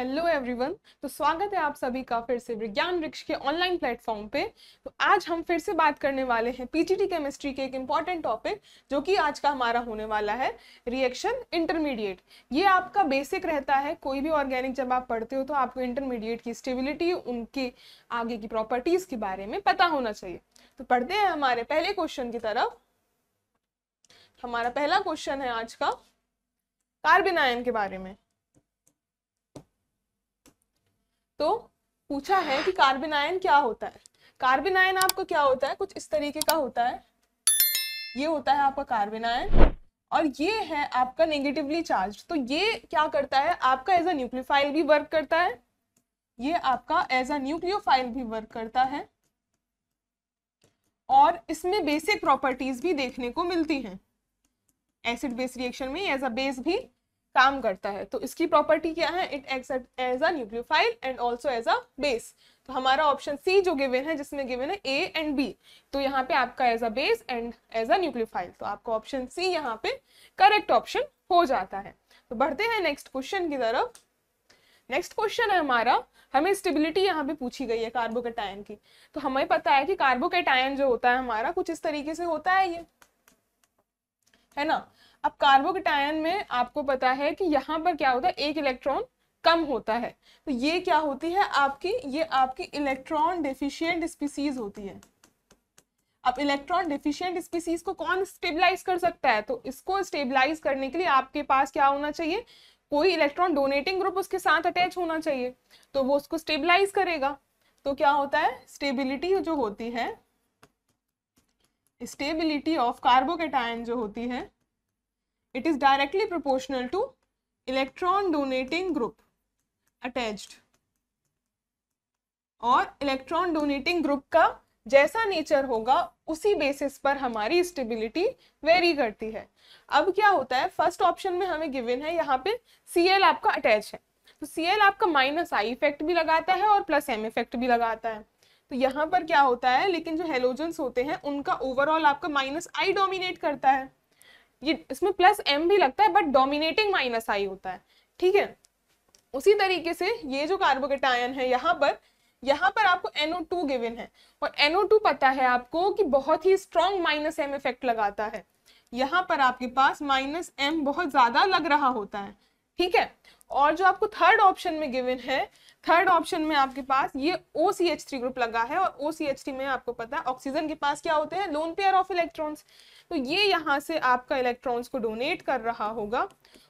hello everyone तो स्वागत है आप सभी का फिर से विज्ञान वृक्ष के ऑनलाइन प्लेटफॉर्म पे तो आज हम फिर से बात करने वाले हैं पीजीटी केमिस्ट्री के एक इम्पॉर्टेंट टॉपिक जो कि आज का हमारा होने वाला है रिएक्शन इंटरमीडिएट ये आपका बेसिक रहता है कोई भी ऑर्गेनिक जब आप पढ़ते हो तो आपको इंटरमीडिएट की स्टेबिलिटी उनके आगे की प्रॉपर्टीज़ के बारे में पता होना चाहिए तो पढ़ते हैं हमारे पहले क्वेश्चन की तरफ हमारा पहला क्वेश्चन है आज का कार्बिन आयन के बारे में तो पूछा है कि कार्बन आयन क्या होता है कार्बन आयन आपका क्या होता है कुछ इस तरीके का होता है ये होता है आपका कार्बन आयन और ये है आपका नेगेटिवली चार्ज तो ये क्या करता है आपका एज अ न्यूक्लियोफाइल भी वर्क करता है ये आपका एज अ न्यूक्लियोफाइल भी वर्क करता है और इसमें बेसिक प्रॉपर्टीज भी देखने को मिलती हैं एसिड बेस रिएक्शन में एज अ बेस भी काम करता है तो इसकी प्रॉपर्टी क्या है it act as a nucleophile and also as a base तो हमारा ऑप्शन सी जो गिवन है जिसमें गिवन है ए एंड बी तो यहाँ पे आपका as a base and as a nucleophile तो आपका ऑप्शन सी यहाँ पे करेक्ट ऑप्शन हो जाता है तो बढ़ते हैं नेक्स्ट क्वेश्चन की तरफ नेक्स्ट क्वेश्चन है हमारा हमें स्टेबिलिटी यहाँ पे पूछी गई है कार्बोकेटायन की तो हमें पता है कि कार्बोकेटायन जो होता है हमारा कुछ इस तरीके से होता है ये है ना अब कार्बोकटायन में आपको पता है कि यहाँ पर क्या होता है एक इलेक्ट्रॉन कम होता है तो ये क्या होती है आपकी ये आपकी इलेक्ट्रॉन डिफिशियंट स्पीसीज होती है अब इलेक्ट्रॉन डिफिशियंट स्पीसीज को कौन स्टेबलाइज कर सकता है तो इसको स्टेबलाइज करने के लिए आपके पास क्या होना चाहिए कोई इलेक्ट्रॉन डोनेटिंग ग्रुप उसके साथ अटैच होना चाहिए तो वो उसको स्टेबलाइज करेगा तो क्या होता है स्टेबिलिटी जो होती है स्टेबिलिटी ऑफ कार्बोकेटायन जो होती है it is directly proportional to electron donating group attached और इलेक्ट्रॉन डोनेटिंग ग्रुप का जैसा नेचर होगा उसी बेसिस पर हमारी स्टेबिलिटी वेरी करती है अब क्या होता है फर्स्ट ऑप्शन में हमें गिवन है यहाँ पे सी एल आपका अटैच है तो सी एल आपका माइनस आई इफेक्ट भी लगाता है और प्लस एम इफेक्ट भी लगाता है तो यहाँ पर क्या होता है लेकिन जो हेलोजन्स होते हैं उनका ओवरऑल आपका माइनस आई डोमिनेट करता है ये इसमें प्लस एम भी लगता है बट डोमिनेटिंग माइनस आई होता है ठीक है उसी तरीके से ये जो कार्बोकेटायन है यहाँ पर यहाँ पर आपको NO2 गिवन है और NO2 पता है आपको कि बहुत ही स्ट्रॉन्ग माइनस एम इफेक्ट लगाता है यहाँ पर आपके पास माइनस एम बहुत ज़्यादा लग रहा होता है ठीक है और जो आपको थर्ड ऑप्शन में गिवन है थर्ड ऑप्शन में आपके पास ये O C H three group लगा है और ओ सी एच थ्री में आपको पता है ऑक्सीजन के पास क्या होते हैं लोन पेयर ऑफ इलेक्ट्रॉन्स तो ये यहाँ से आपका इलेक्ट्रॉन्स को डोनेट कर रहा होगा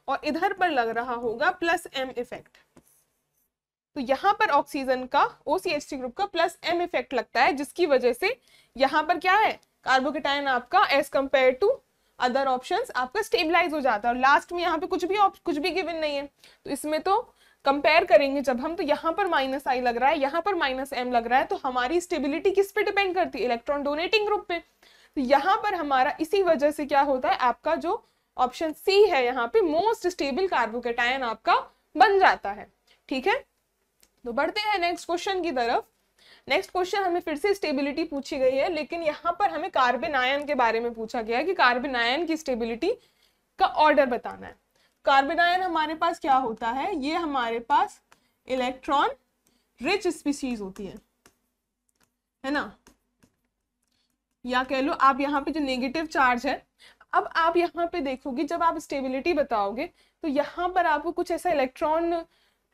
और इधर पर लग रहा होगा प्लस एम इफेक्ट तो यहाँ पर ऑक्सीजन का ओसीएचसी ग्रुप का प्लस एम इफेक्ट लगता है जिसकी वजह से यहाँ पर क्या है कार्बोकेटाइन आपका as compare to other options आपका स्टेबलाइज हो जाता है और लास्ट में यहाँ पे कुछ भी कुछ भी गिवन नहीं है तो इसमें तो कंपेयर करेंगे जब हम तो यहाँ पर माइनस आई लग रहा है यहाँ पर माइनस एम लग रहा है तो हमारी स्टेबिलिटी किस पे डिपेंड करती है इलेक्ट्रॉन डोनेटिंग ग्रुप पे तो यहाँ पर हमारा इसी वजह से क्या होता है आपका जो ऑप्शन सी है यहाँ पे मोस्ट स्टेबल कार्बोकेटायन आपका बन जाता है ठीक है तो बढ़ते हैं नेक्स्ट क्वेश्चन की तरफ नेक्स्ट क्वेश्चन हमें फिर से स्टेबिलिटी पूछी गई है लेकिन यहाँ पर हमें कार्बन आयन के बारे में पूछा गया है कि कार्बन आयन की स्टेबिलिटी का ऑर्डर बताना है कार्बन आयन हमारे पास क्या होता है ये हमारे पास इलेक्ट्रॉन रिच स्पीसीज होती है है ना या कह लो आप यहाँ पे जो नेगेटिव चार्ज है अब आप यहाँ पे देखोगे जब आप स्टेबिलिटी बताओगे तो यहाँ पर आपको कुछ ऐसा इलेक्ट्रॉन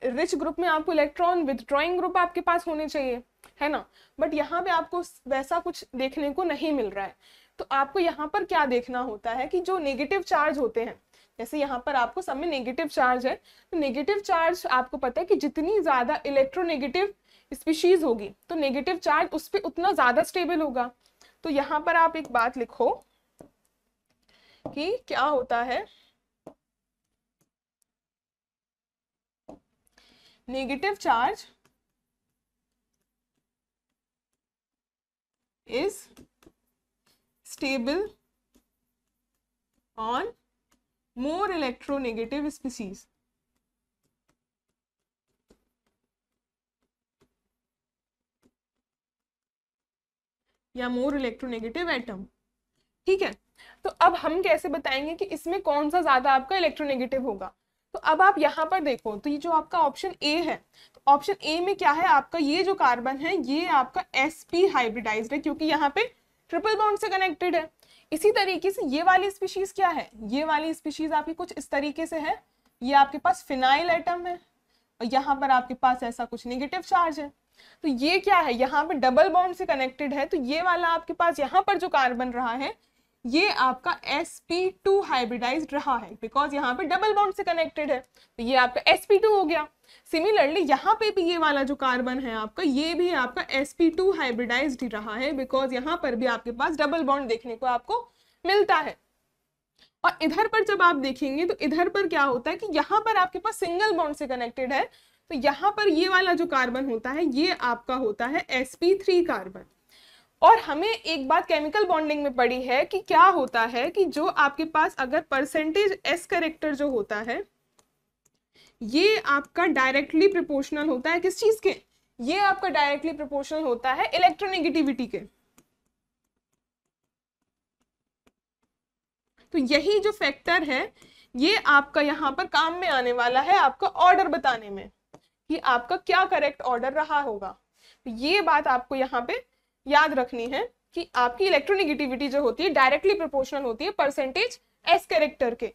रिच ग्रुप में आपको इलेक्ट्रॉन विदड्रॉइंग ग्रुप आपके पास होने चाहिए है ना बट यहाँ पे आपको वैसा कुछ देखने को नहीं मिल रहा है तो आपको यहाँ पर क्या देखना होता है कि जो नेगेटिव चार्ज होते हैं जैसे यहाँ पर आपको सब में नेगेटिव चार्ज है तो नेगेटिव चार्ज आपको पता है कि जितनी ज़्यादा इलेक्ट्रोनेगेटिव स्पीशीज होगी तो नेगेटिव चार्ज उस पर उतना ज़्यादा स्टेबल होगा तो यहां पर आप एक बात लिखो कि क्या होता है negative charge is stable on more electronegative species या मोर इलेक्ट्रोनेगेटिव एटम ठीक है तो अब हम कैसे बताएंगे कि इसमें कौन सा ज़्यादा आपका इलेक्ट्रोनेगेटिव होगा तो अब आप यहाँ पर देखो तो ये जो आपका ऑप्शन ए है तो ऑप्शन ए में क्या है आपका ये जो कार्बन है ये आपका एस पी हाइब्रिडाइज है क्योंकि यहाँ पे ट्रिपल बाउंड से कनेक्टेड है इसी तरीके से ये वाली स्पीशीज क्या है ये वाली स्पीशीज आपकी कुछ इस तरीके से है ये आपके पास फिनाइल एटम है और यहाँ पर आपके पास ऐसा कुछ निगेटिव चार्ज है तो ये क्या है यहाँ पे डबल बॉन्ड से कनेक्टेड है तो ये वाला आपके पास यहाँ पर जो कार्बन रहा है ये आपका sp2 हाइब्रिडाइज रहा है बिकॉज यहाँ पे डबल बॉन्ड से कनेक्टेड है तो ये आपका sp2 हो गया सिमिलरली यहाँ पे भी ये वाला जो कार्बन है आपका ये भी आपका sp2 हाइब्रिडाइज्ड ही रहा है बिकॉज यहाँ पर भी आपके पास डबल बॉन्ड देखने को आपको मिलता है और इधर पर जब आप देखेंगे तो इधर पर क्या होता है कि यहाँ पर आपके पास सिंगल बॉन्ड से कनेक्टेड है तो यहाँ पर ये वाला जो कार्बन होता है ये आपका होता है sp3 कार्बन और हमें एक बात केमिकल बॉन्डिंग में पड़ी है कि क्या होता है कि जो आपके पास अगर परसेंटेज एस करेक्टर जो होता है ये आपका डायरेक्टली प्रोपोर्शनल होता है किस चीज़ के ये आपका डायरेक्टली प्रोपोर्शनल होता है इलेक्ट्रोनेगेटिविटी के तो यही जो फैक्टर है ये आपका यहाँ पर काम में आने वाला है आपका ऑर्डर बताने में कि आपका क्या करेक्ट ऑर्डर रहा होगा तो ये बात आपको यहाँ पे याद रखनी है कि आपकी इलेक्ट्रोनिगेटिविटी जो होती है डायरेक्टली प्रोपोर्शनल होती है परसेंटेज एस करेक्टर के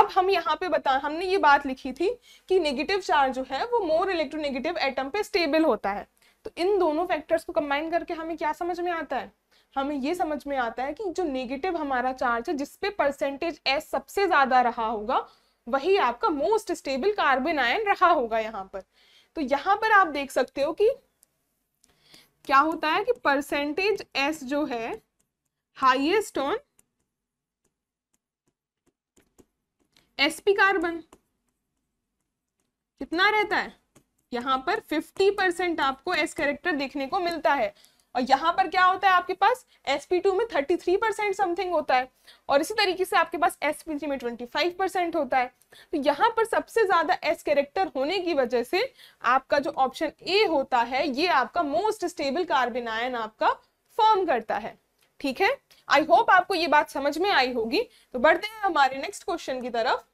अब हम यहाँ पे बता हमने ये बात लिखी थी कि नेगेटिव चार्ज जो है वो मोर इलेक्ट्रोनेगेटिव एटम पे स्टेबल होता है तो इन दोनों फैक्टर्स को कंबाइन करके हमें क्या समझ में आता है हमें ये समझ में आता है कि जो नेगेटिव हमारा चार्ज है जिसपे परसेंटेज एस सबसे ज़्यादा रहा होगा वही आपका मोस्ट स्टेबल कार्बन आयन रहा होगा यहाँ पर तो यहाँ पर आप देख सकते हो कि क्या होता है कि परसेंटेज एस जो है हाइएस्ट ऑन एसपी कार्बन कितना रहता है यहां पर 50 परसेंट आपको एस करेक्टर देखने को मिलता है और यहाँ पर क्या होता है आपके पास sp2 में 33 परसेंट समथिंग होता है और इसी तरीके से आपके पास sp3 में 25 परसेंट होता है तो यहाँ पर सबसे ज्यादा s कैरेक्टर होने की वजह से आपका जो ऑप्शन ए होता है ये आपका मोस्ट स्टेबल कार्बिन आयन आपका फॉर्म करता है ठीक है आई होप आपको ये बात समझ में आई होगी तो बढ़ते हैं हमारे नेक्स्ट क्वेश्चन की तरफ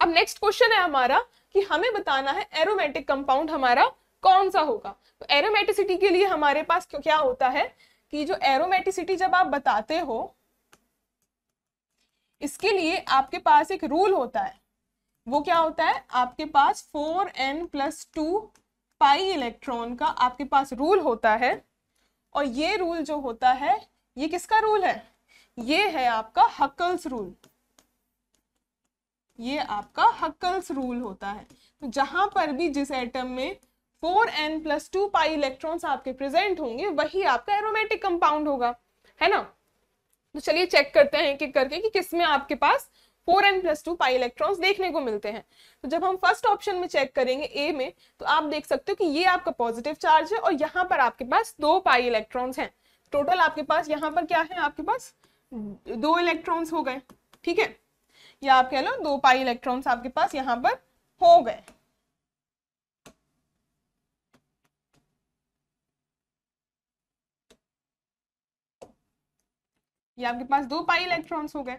अब नेक्स्ट क्वेश्चन है हमारा कि हमें बताना है एरोमेटिक कंपाउंड हमारा कौन सा होगा तो एरोमेटिसिटी के लिए हमारे पास क्या होता है कि जो एरोमेटिसिटी जब आप बताते हो इसके लिए आपके पास एक रूल होता है वो क्या होता है आपके पास four n plus two pi electron का आपके पास रूल होता है और ये रूल जो होता है ये किसका रूल है ये है आपका हकल्स रूल ये आपका हकल्स रूल होता है तो जहां पर भी जिस एटम में four n plus two pi electron आपके प्रेजेंट होंगे वही आपका एरोमेटिक कंपाउंड होगा है ना तो चलिए चेक करते हैं कि करके कि किस में आपके पास 4n n plus two pi electrons देखने को मिलते हैं तो जब हम फर्स्ट ऑप्शन में चेक करेंगे ए में तो आप देख सकते हो कि ये आपका पॉजिटिव चार्ज है और यहाँ पर आपके पास दो पाई इलेक्ट्रॉन्स हैं टोटल आपके पास यहाँ पर क्या है आपके पास दो इलेक्ट्रॉन्स हो गए ठीक है या आप कह लो दो पाई इलेक्ट्रॉन्स आपके पास यहाँ पर हो गए ये आपके पास दो पाई इलेक्ट्रॉन्स हो गए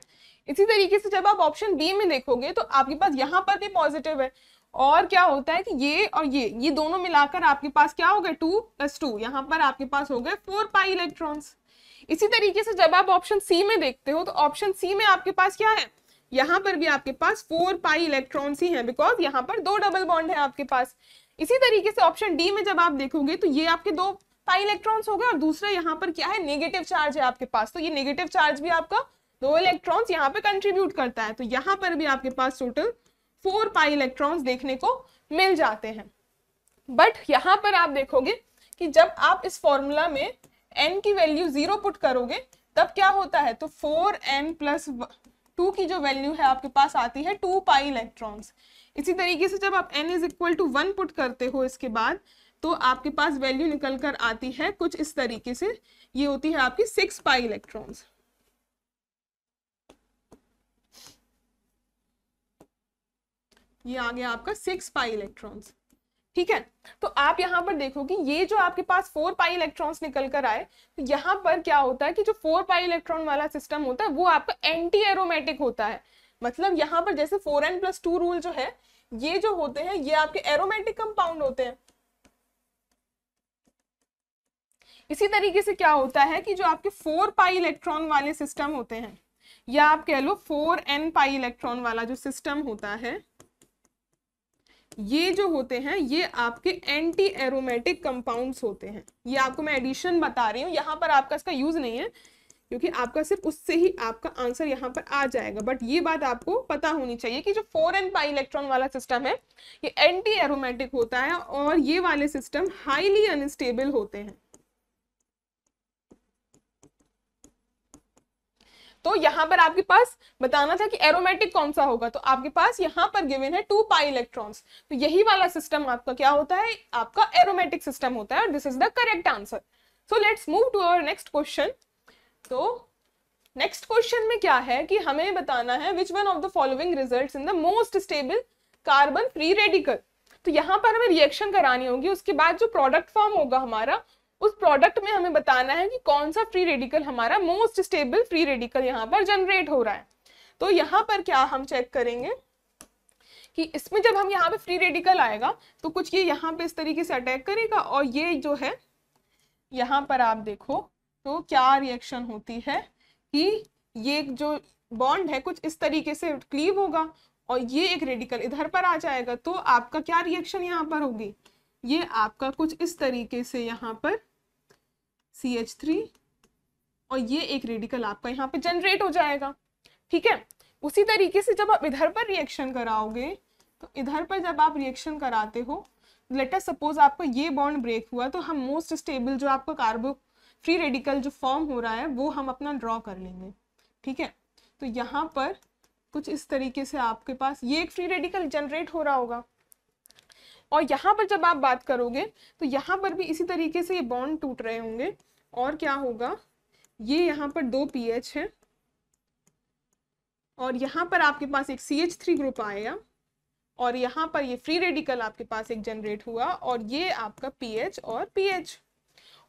इसी तरीके से जब आप ऑप्शन बी में देखोगे तो आपके पास यहाँ पर भी पॉजिटिव है और क्या होता है कि ये और ये ये दोनों मिलाकर आपके पास क्या हो गए टू प्लस टू यहाँ पर आपके पास हो गए फोर पाई इलेक्ट्रॉन्स इसी तरीके से जब आप ऑप्शन सी में देखते हो तो ऑप्शन सी में आपके पास क्या है यहाँ पर भी आपके पास फोर पाई इलेक्ट्रॉन्स ही हैं बिकॉज यहाँ पर दो डबल बॉन्ड है आपके पास इसी तरीके से ऑप्शन डी में जब आप देखोगे तो ये आपके दो पाई इलेक्ट्रॉन्स हो गए और दूसरा यहाँ पर क्या है नेगेटिव चार्ज है आपके पास तो ये नेगेटिव चार्ज भी आपका दो इलेक्ट्रॉन्स यहाँ पे कंट्रीब्यूट करता है तो यहाँ पर भी आपके पास टोटल फोर पाई इलेक्ट्रॉन्स देखने को मिल जाते हैं बट यहाँ पर आप देखोगे कि जब आप इस फॉर्मूला में एन की वैल्यू जीरो पुट करोगे तब क्या होता है तो फोर एन प्लस टू की जो वैल्यू है आपके पास आती है टू पाई इलेक्ट्रॉन्स इसी तरीके से जब आप n is equal to one put करते हो इसके बाद तो आपके पास वैल्यू निकल कर आती है कुछ इस तरीके से ये होती है आपकी सिक्स पाई इलेक्ट्रॉन्स ये आ गया आपका सिक्स पाई इलेक्ट्रॉन्स ठीक है तो आप यहाँ पर देखो कि ये जो आपके पास फोर पाई इलेक्ट्रॉन्स निकल कर आए तो यहाँ पर क्या होता है कि जो फोर पाई इलेक्ट्रॉन वाला सिस्टम होता है वो आपका एंटी एरोमेटिक होता है मतलब यहाँ पर जैसे four n plus two rule जो है ये जो होते हैं ये आपके एरोमेटिक कंपाउंड होते हैं इसी तरीके से क्या होता है कि जो आपके फोर पाई इलेक्ट्रॉन वाले सिस्टम होते हैं या आप कह लो फोर एन पाई इलेक्ट्रॉन वाला जो सिस्टम होता है ये जो होते हैं ये आपके एंटी एरोमेटिक कंपाउंड्स होते हैं ये आपको मैं एडिशन बता रही हूँ यहाँ पर आपका इसका यूज़ नहीं है क्योंकि आपका सिर्फ उससे ही आपका आंसर यहाँ पर आ जाएगा बट ये बात आपको पता होनी चाहिए कि जो फोर एन पाई इलेक्ट्रॉन वाला सिस्टम है ये एंटी एरोमेटिक होता है और ये वाले सिस्टम हाईली अनस्टेबल होते हैं तो यहाँ पर आपके पास बताना था कि एरोमेटिक कौन सा होगा तो आपके पास यहाँ पर गिवन है टू पाई इलेक्ट्रॉन्स तो यही वाला सिस्टम आपका क्या होता है आपका एरोमेटिक सिस्टम होता है और this is the correct answer so let's move to our next question तो नेक्स्ट क्वेश्चन में क्या है कि हमें बताना है which one of the following result in the most stable carbon free radical तो यहाँ पर हमें रिएक्शन करानी होगी उसके बाद जो प्रोडक्ट फॉर्म होगा हमारा उस प्रोडक्ट में हमें बताना है कि कौन सा फ्री रेडिकल हमारा मोस्ट स्टेबल फ्री रेडिकल यहाँ पर जनरेट हो रहा है तो यहाँ पर क्या हम चेक करेंगे कि इसमें जब हम यहाँ पे फ्री रेडिकल आएगा तो कुछ ये यहाँ पे इस तरीके से अटैक करेगा और ये जो है यहाँ पर आप देखो तो क्या रिएक्शन होती है कि ये जो बॉन्ड है कुछ इस तरीके से क्लीव होगा और ये एक रेडिकल इधर पर आ जाएगा तो आपका क्या रिएक्शन यहाँ पर होगी ये आपका कुछ इस तरीके से यहाँ पर सी एच थ्री और ये एक रेडिकल आपका यहाँ पे जनरेट हो जाएगा ठीक है उसी तरीके से जब आप इधर पर रिएक्शन कराओगे तो इधर पर जब आप रिएक्शन कराते हो लेटर सपोज आपको ये बॉन्ड ब्रेक हुआ तो हम मोस्ट स्टेबल जो आपका कार्बो फ्री रेडिकल जो फॉर्म हो रहा है वो हम अपना ड्रॉ कर लेंगे ठीक है तो यहाँ पर कुछ इस तरीके से आपके पास ये एक फ्री रेडिकल जनरेट हो रहा होगा और यहाँ पर जब आप बात करोगे तो यहाँ पर भी इसी तरीके से ये बॉन्ड टूट रहे होंगे और क्या होगा ये यहाँ पर दो पी एच है और यहाँ पर आपके पास एक सी एच थ्री ग्रुप आएगा और यहाँ पर ये फ्री रेडिकल आपके पास एक जनरेट हुआ और ये आपका पी एच और पी एच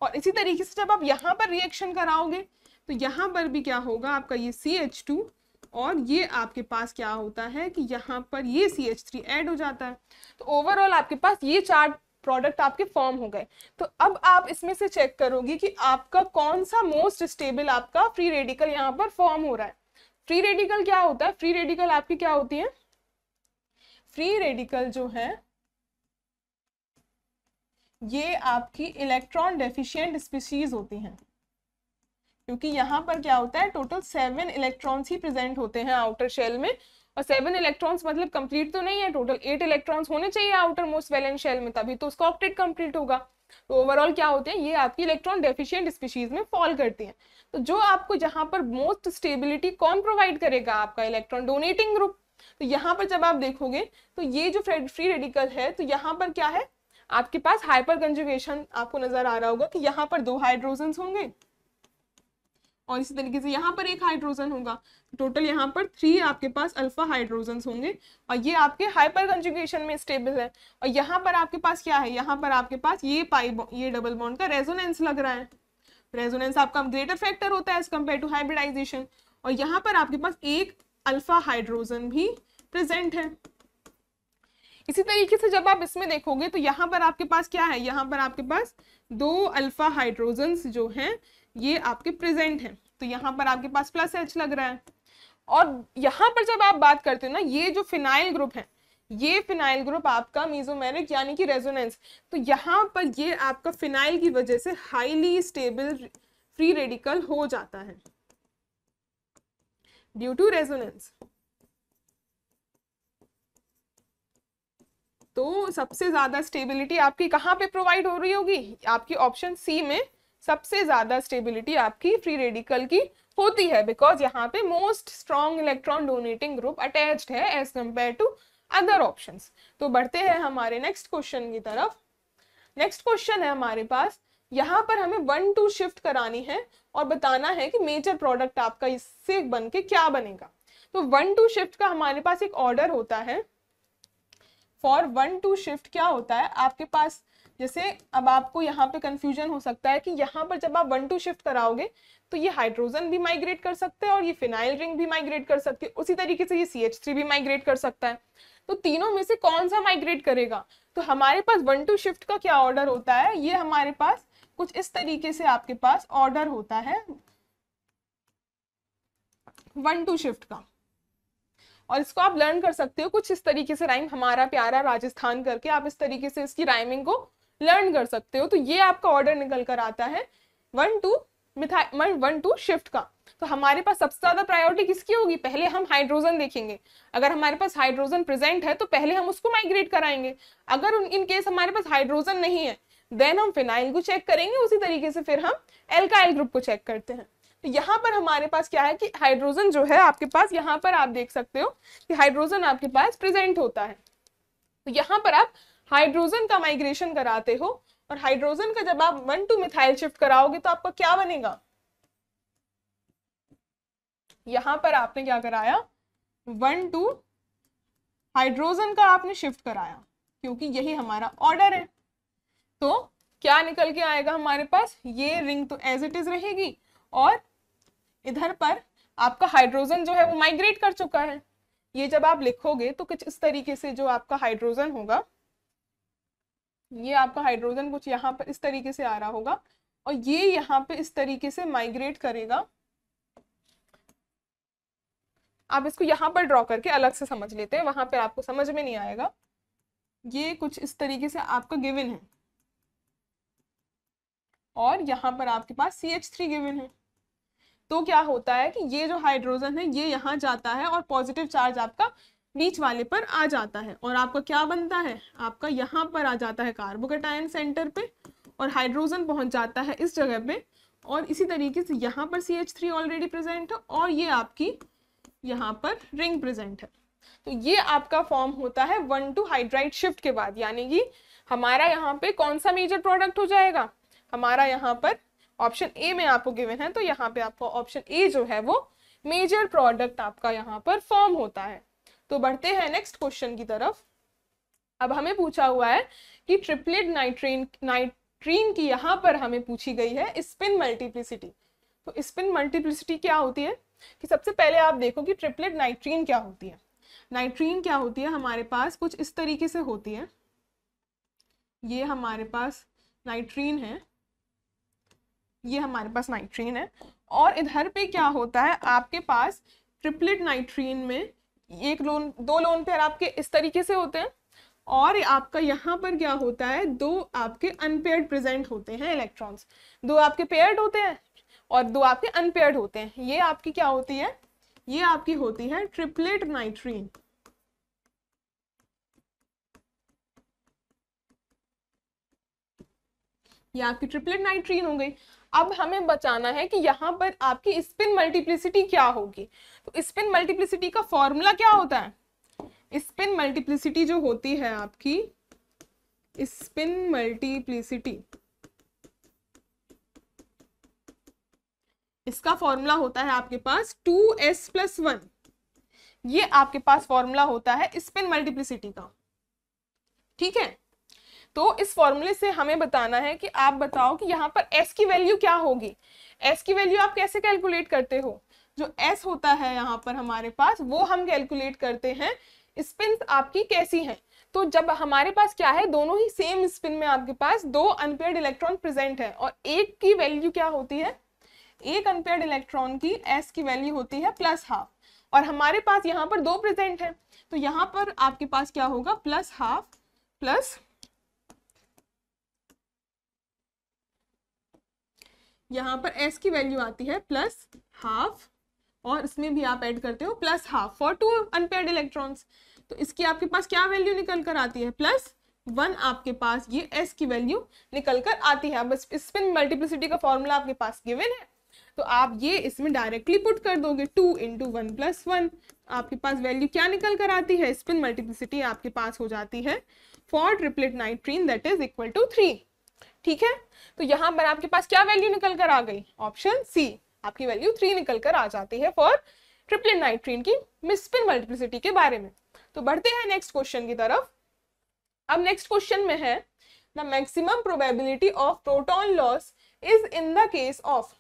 और इसी तरीके से जब आप यहाँ पर रिएक्शन कराओगे तो यहाँ पर भी क्या होगा आपका ये सी एच टू और ये आपके पास क्या होता है कि यहाँ पर ये सी एच थ्री एड हो जाता है तो ओवरऑल आपके पास ये चार प्रोडक्ट आपके फॉर्म हो गए तो अब आप इसमें से चेक करोगे कि आपका कौन सा मोस्ट स्टेबल आपका फ्री रेडिकल यहाँ पर फॉर्म हो रहा है फ्री रेडिकल क्या होता है फ्री रेडिकल आपकी क्या होती है फ्री रेडिकल जो है ये आपकी इलेक्ट्रॉन डेफिशिएंट स्पीशीज होती हैं क्योंकि यहाँ पर क्या होता है टोटल सेवन इलेक्ट्रॉन्स ही प्रेजेंट होते हैं आउटर शेल में और सेवन इलेक्ट्रॉन्स मतलब कंप्लीट तो नहीं है टोटल एट इलेक्ट्रॉन्स होने चाहिए आउटर मोस्ट वैलेंट शेल में तभी तो उसका ऑक्टेट कंप्लीट होगा तो ओवरऑल क्या होते हैं ये आपकी इलेक्ट्रॉन डेफिशिएंट स्पीशीज में फॉल करती हैं तो जो आपको यहाँ पर मोस्ट स्टेबिलिटी कौन प्रोवाइड करेगा आपका इलेक्ट्रॉन डोनेटिंग ग्रुप तो यहाँ पर जब आप देखोगे तो ये जो फ्री रेडिकल है तो यहाँ पर क्या है आपके पास हाइपर कंजुगेशन आपको नजर आ रहा होगा कि यहाँ पर दो हाइड्रोजन होंगे और इसी तरीके से यहाँ पर एक हाइड्रोजन होगा टोटल यहाँ पर थ्री आपके पास अल्फा हाइड्रोजन होंगे और ये आपके हाइपर कंजुगेशन में स्टेबल है और यहाँ पर आपके पास क्या है यहाँ पर आपके पास ये पाई ये डबल बॉन्ड का रेजोनेंस लग रहा है रेजोनेंस आपका ग्रेटर फैक्टर होता है एज कम्पेयर टू हाइब्रिडाइजेशन और यहाँ पर आपके पास एक अल्फा हाइड्रोजन भी प्रेजेंट है इसी तरीके से जब आप इसमें देखोगे तो यहाँ पर आपके पास क्या है यहाँ पर आपके पास दो अल्फा हाइड्रोजन जो हैं ये आपके प्रेजेंट हैं तो यहाँ पर आपके पास प्लस एच लग रहा है और यहाँ पर जब आप बात करते हो ना ये जो फिनाइल ग्रुप है ये फिनाइल ग्रुप आपका मीजोमेरिक यानी कि रेजोनेंस तो यहाँ पर ये आपका फिनाइल की वजह से हाईली स्टेबल फ्री रेडिकल हो जाता है ड्यू टू रेजोनेंस तो सबसे ज्यादा स्टेबिलिटी आपकी कहाँ पे प्रोवाइड हो रही होगी आपकी ऑप्शन सी में सबसे ज्यादा स्टेबिलिटी आपकी फ्री रेडिकल की होती है बिकॉज यहाँ पे most strong electron donating group attach है as compare to other option तो बढ़ते हैं हमारे नेक्स्ट क्वेश्चन की तरफ नेक्स्ट क्वेश्चन है हमारे पास यहाँ पर हमें वन टू शिफ्ट करानी है और बताना है कि मेजर प्रोडक्ट आपका इससे बन के क्या बनेगा तो वन टू शिफ्ट का हमारे पास एक ऑर्डर होता है फॉर वन टू शिफ्ट क्या होता है आपके पास जैसे अब आपको यहाँ पे कंफ्यूजन हो सकता है कि यहाँ पर जब आप वन टू शिफ्ट कराओगे तो ये हाइड्रोजन भी माइग्रेट कर सकते हैं और ये फिनाइल रिंग भी माइग्रेट कर सकते हैं उसी तरीके से ये सी एच थ्री भी माइग्रेट कर सकता है तो तीनों में से कौन सा माइग्रेट करेगा तो हमारे पास वन टू शिफ्ट का क्या ऑर्डर होता है ये हमारे पास कुछ इस तरीके से आपके पास ऑर्डर होता है वन टू शिफ्ट का और इसको आप लर्न कर सकते हो कुछ इस तरीके से राइम हमारा प्यारा राजस्थान करके आप इस तरीके से इसकी राइमिंग को लर्न कर सकते हो तो ये आपका ऑर्डर निकल कर आता है one two methyl one two shift का तो हमारे पास सबसे ज्यादा प्रायोरिटी किसकी होगी पहले हम हाइड्रोजन देखेंगे अगर हमारे पास हाइड्रोजन प्रेजेंट है तो पहले हम उसको माइग्रेट कराएंगे अगर इन केस हमारे पास हाइड्रोजन नहीं है देन हम फिनाइल को चेक करेंगे उसी तरीके से फिर हम एल्काइल ग्रुप को चेक करते हैं तो यहाँ पर हमारे पास क्या है कि हाइड्रोजन जो है आपके पास यहाँ पर आप देख सकते हो कि हाइड्रोजन आपके पास प्रेजेंट होता है तो यहाँ पर आप हाइड्रोजन का माइग्रेशन कराते हो और हाइड्रोजन का जब आप वन टू मिथाइल शिफ्ट कराओगे तो आपका क्या बनेगा यहां पर आपने क्या कराया वन टू हाइड्रोजन का आपने शिफ्ट कराया क्योंकि यही हमारा ऑर्डर है तो क्या निकल के आएगा हमारे पास ये रिंग तो एज इट इज रहेगी और इधर पर आपका हाइड्रोजन जो है वो माइग्रेट कर चुका है ये जब आप लिखोगे तो कुछ इस तरीके से जो आपका हाइड्रोजन होगा ये आपका हाइड्रोजन कुछ यहाँ पर इस तरीके से आ रहा होगा और ये यहाँ पे इस तरीके से माइग्रेट करेगा आप इसको यहाँ पर ड्रॉ करके अलग से समझ लेते हैं वहां पर आपको समझ में नहीं आएगा ये कुछ इस तरीके से आपका गिवन है और यहाँ पर आपके पास सी एच थ्री गिवन है तो क्या होता है कि ये जो हाइड्रोजन है ये यहाँ जाता है और पॉजिटिव चार्ज आपका बीच वाले पर आ जाता है और आपका क्या बनता है आपका यहाँ पर आ जाता है कार्बोकेटायन सेंटर पे और हाइड्रोजन पहुंच जाता है इस जगह पे और इसी तरीके से यहाँ पर C H three already present है और ये आपकी यहाँ पर रिंग प्रेजेंट है तो ये आपका फॉर्म होता है वन टू हाइड्राइड शिफ्ट के बाद यानी कि हमारा यहाँ पे कौन सा मेजर प्रोडक्ट हो जाएगा हमारा यहाँ पर ऑप्शन ए में आपको गिवन है तो यहाँ पे आपका ऑप्शन ए जो है वो मेजर प्रोडक्ट आपका यहाँ पर फॉर्म होता है तो बढ़ते हैं नेक्स्ट क्वेश्चन की तरफ अब हमें पूछा हुआ है कि ट्रिपलेट नाइट्रीन नाइट्रीन की यहाँ पर हमें पूछी गई है स्पिन मल्टीप्लिसिटी तो स्पिन मल्टीप्लिसिटी क्या होती है कि सबसे पहले आप देखो कि ट्रिपलेट नाइट्रीन क्या होती है नाइट्रीन क्या होती है हमारे पास कुछ इस तरीके से होती है ये हमारे पास नाइट्रीन है ये हमारे पास नाइट्रीन है और इधर पे क्या होता है आपके पास ट्रिपलेट नाइट्रीन में एक लोन दो लोन पेयर आपके इस तरीके से होते हैं और आपका यहाँ पर क्या होता है दो आपके अनपेयर्ड प्रेजेंट होते हैं इलेक्ट्रॉन्स दो आपके पेयर्ड होते हैं और दो आपके अनपेयर्ड होते हैं ये आपकी क्या होती है ये आपकी होती है ट्रिपलेट नाइट्रीन ये आपकी ट्रिपलेट नाइट्रीन हो गई अब हमें बचाना है कि यहाँ पर आपकी स्पिन मल्टीप्लिसिटी क्या होगी तो स्पिन मल्टीप्लिसिटी का फॉर्मूला क्या होता है स्पिन मल्टीप्लिसिटी जो होती है आपकी स्पिन मल्टीप्लिसिटी इसका फॉर्मूला होता है आपके पास टू एस प्लस वन ये आपके पास फॉर्मूला होता है स्पिन मल्टीप्लिसिटी का ठीक है तो इस फॉर्मूले से हमें बताना है कि आप बताओ कि यहाँ पर एस की वैल्यू क्या होगी एस की वैल्यू आप कैसे कैलकुलेट करते हो जो एस होता है यहाँ पर हमारे पास वो हम कैलकुलेट करते हैं स्पिन आपकी कैसी है तो जब हमारे पास क्या है दोनों ही सेम स्पिन में आपके पास दो अनपेड इलेक्ट्रॉन प्रेजेंट है और एक की वैल्यू क्या होती है एक अनपेड इलेक्ट्रॉन की एस की वैल्यू होती है प्लस हाफ और हमारे पास यहाँ पर दो प्रेजेंट है तो यहाँ पर आपके पास क्या होगा प्लस हाफ प्लस यहाँ पर एस की वैल्यू आती है प्लस हाफ और इसमें भी आप ऐड करते हो plus half for two unpaired electrons तो इसकी आपके पास क्या वैल्यू निकल कर आती है प्लस वन आपके पास ये एस की वैल्यू निकल कर आती है बस स्पिन मल्टीप्लिसिटी का फॉर्मूला आपके पास गिवन है तो आप ये इसमें डायरेक्टली पुट कर दोगे two into one plus one आपके पास वैल्यू क्या निकल कर आती है स्पिन मल्टीप्लिसिटी आपके पास हो जाती है for triplet nitrene that is equal to three ठीक है तो यहां पर आपके पास क्या वैल्यू निकल कर आ गई ऑप्शन सी आपकी वैल्यू थ्री निकल कर आ जाती है फॉर ट्रिपल नाइट्रीन की मिसपिन मल्टीप्लिसिटी के बारे में तो बढ़ते हैं नेक्स्ट क्वेश्चन की तरफ अब नेक्स्ट क्वेश्चन में है the maximum probability of proton loss is in the case of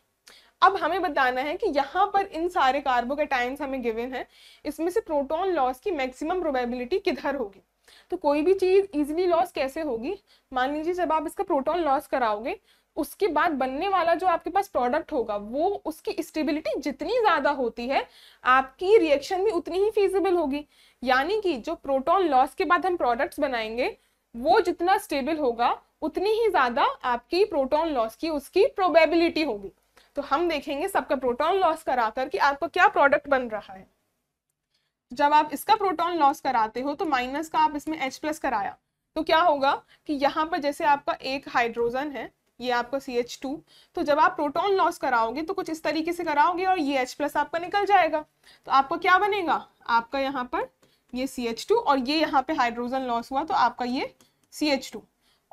अब हमें बताना है कि यहाँ पर इन सारे कार्बो के टाइम्स हमें गिवन है इसमें से प्रोटॉन लॉस की मैक्सिमम प्रोबेबिलिटी किधर होगी तो कोई भी चीज़ ईजिली लॉस कैसे होगी मान लीजिए जब आप इसका प्रोटोन लॉस कराओगे उसके बाद बनने वाला जो आपके पास प्रोडक्ट होगा वो उसकी स्टेबिलिटी जितनी ज़्यादा होती है आपकी रिएक्शन भी उतनी ही फीजिबल होगी यानी कि जो प्रोटॉन लॉस के बाद हम प्रोडक्ट्स बनाएंगे वो जितना स्टेबल होगा उतनी ही ज़्यादा आपकी प्रोटॉन लॉस की उसकी प्रोबेबिलिटी होगी तो हम देखेंगे सबका प्रोटोन लॉस करा कर कि आपका क्या प्रोडक्ट बन रहा है जब आप इसका प्रोटॉन लॉस कराते हो तो माइनस का आप इसमें एच प्लस कराया तो क्या होगा कि यहाँ पर जैसे आपका एक हाइड्रोजन है ये आपका सी एच टू तो जब आप प्रोटॉन लॉस कराओगे तो कुछ इस तरीके से कराओगे और ये एच प्लस आपका निकल जाएगा तो आपको क्या बनेगा आपका यहाँ पर ये सी एच टू और ये यहाँ पे हाइड्रोजन लॉस हुआ तो आपका ये सी एच टू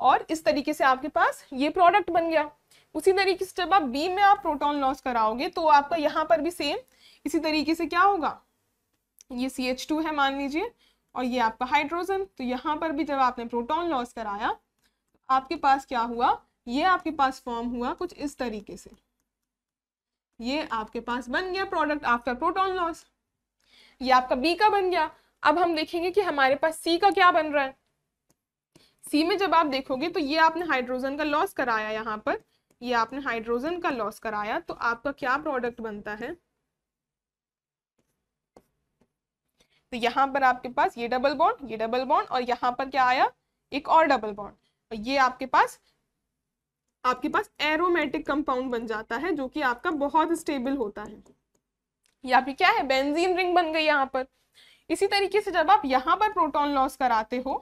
और इस तरीके से आपके पास ये प्रोडक्ट बन गया उसी तरीके से जब आप बी में आप प्रोटॉन लॉस कराओगे तो आपका यहाँ पर भी सेम इसी तरीके से क्या होगा ये सी एच टू है मान लीजिए और ये आपका हाइड्रोजन तो यहाँ पर भी जब आपने प्रोटॉन लॉस कराया तो आपके पास क्या हुआ ये आपके पास फॉर्म हुआ कुछ इस तरीके से ये आपके पास बन गया प्रोडक्ट आफ्टर प्रोटॉन लॉस ये आपका बी का बन गया अब हम देखेंगे कि हमारे पास सी का क्या बन रहा है सी में जब आप देखोगे तो ये आपने हाइड्रोजन का लॉस कराया यहाँ पर ये आपने हाइड्रोजन का लॉस कराया तो आपका क्या प्रोडक्ट बनता है तो यहाँ पर आपके पास ये डबल बॉन्ड ये डबल बॉन्ड और यहाँ पर क्या आया एक और डबल बॉन्ड और ये आपके पास आपके पास एरोमेटिक कंपाउंड बन जाता है जो कि आपका बहुत स्टेबल होता है या फिर क्या है बेंजीन रिंग बन गई यहाँ पर इसी तरीके से जब आप यहाँ पर प्रोटॉन लॉस कराते हो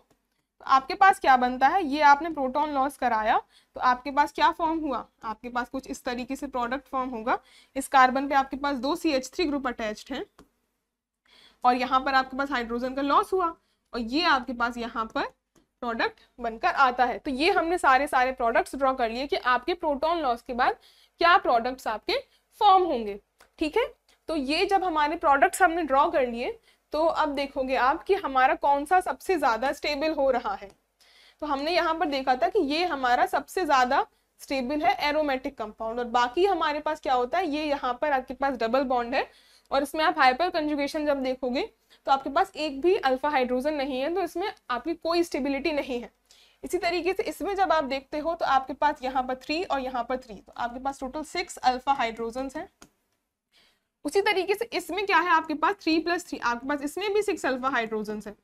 तो आपके पास क्या बनता है ये आपने प्रोटॉन लॉस कराया तो आपके पास क्या फॉर्म हुआ आपके पास कुछ इस तरीके से प्रोडक्ट फॉर्म होगा इस कार्बन पे आपके पास दो C H three group attached हैं और यहाँ पर आपके पास हाइड्रोजन का लॉस हुआ और ये आपके पास यहाँ पर प्रोडक्ट बनकर आता है तो ये हमने सारे सारे प्रोडक्ट्स ड्रॉ कर लिए कि आपके प्रोटॉन लॉस के बाद क्या प्रोडक्ट्स आपके फॉर्म होंगे ठीक है तो ये जब हमारे प्रोडक्ट्स हमने ड्रॉ कर लिए तो अब देखोगे आप कि हमारा कौन सा सबसे ज़्यादा स्टेबल हो रहा है तो हमने यहाँ पर देखा था कि ये हमारा सबसे ज़्यादा स्टेबल है एरोमेटिक कंपाउंड और बाकी हमारे पास क्या होता है ये यहाँ पर आपके पास डबल बॉन्ड है और इसमें आप हाइपर कंजुगेशन जब देखोगे तो आपके पास एक भी अल्फा हाइड्रोजन नहीं है तो इसमें आपकी कोई स्टेबिलिटी नहीं है इसी तरीके से इसमें जब आप देखते हो तो आपके पास यहाँ पर थ्री और यहाँ पर थ्री तो आपके पास टोटल सिक्स अल्फा हाइड्रोजन है उसी तरीके से इसमें क्या है आपके पास थ्री प्लस थ्री आपके पास इसमें भी सिक्स अल्फा हाइड्रोजन है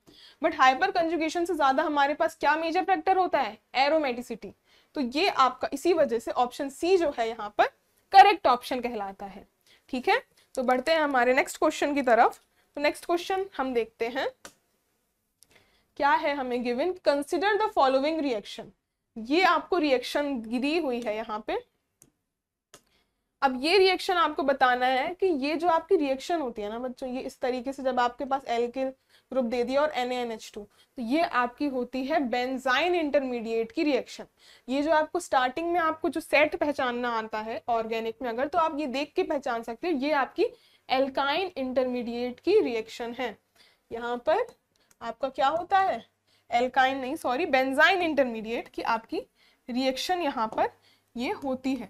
बट हाइपर कंजुगेशन से ज्यादा हमारे पास क्या मेजर फैक्टर होता है एरोमेटिसिटी तो ये आपका इसी वजह से ऑप्शन सी जो है यहाँ पर करेक्ट ऑप्शन कहलाता है ठीक है तो बढ़ते हैं हमारे नेक्स्ट क्वेश्चन की तरफ तो नेक्स्ट क्वेश्चन हम देखते हैं क्या है हमें given consider the following reaction ये आपको रिएक्शन दी हुई है यहाँ पे अब ये रिएक्शन आपको बताना है कि ये जो आपकी रिएक्शन होती है ना बच्चों ये इस तरीके से जब आपके पास एल्किल ग्रुप दे दिया और एन तो ये आपकी होती है बेंजाइन इंटरमीडिएट की रिएक्शन ये जो आपको स्टार्टिंग में आपको जो सेट पहचानना आता है ऑर्गेनिक में अगर तो आप ये देख के पहचान सकते हो ये आपकी एल्काइन इंटरमीडिएट की रिएक्शन है यहाँ पर आपका क्या होता है एल्काइन नहीं सॉरी बेंजाइन इंटरमीडिएट की आपकी रिएक्शन यहाँ पर ये होती है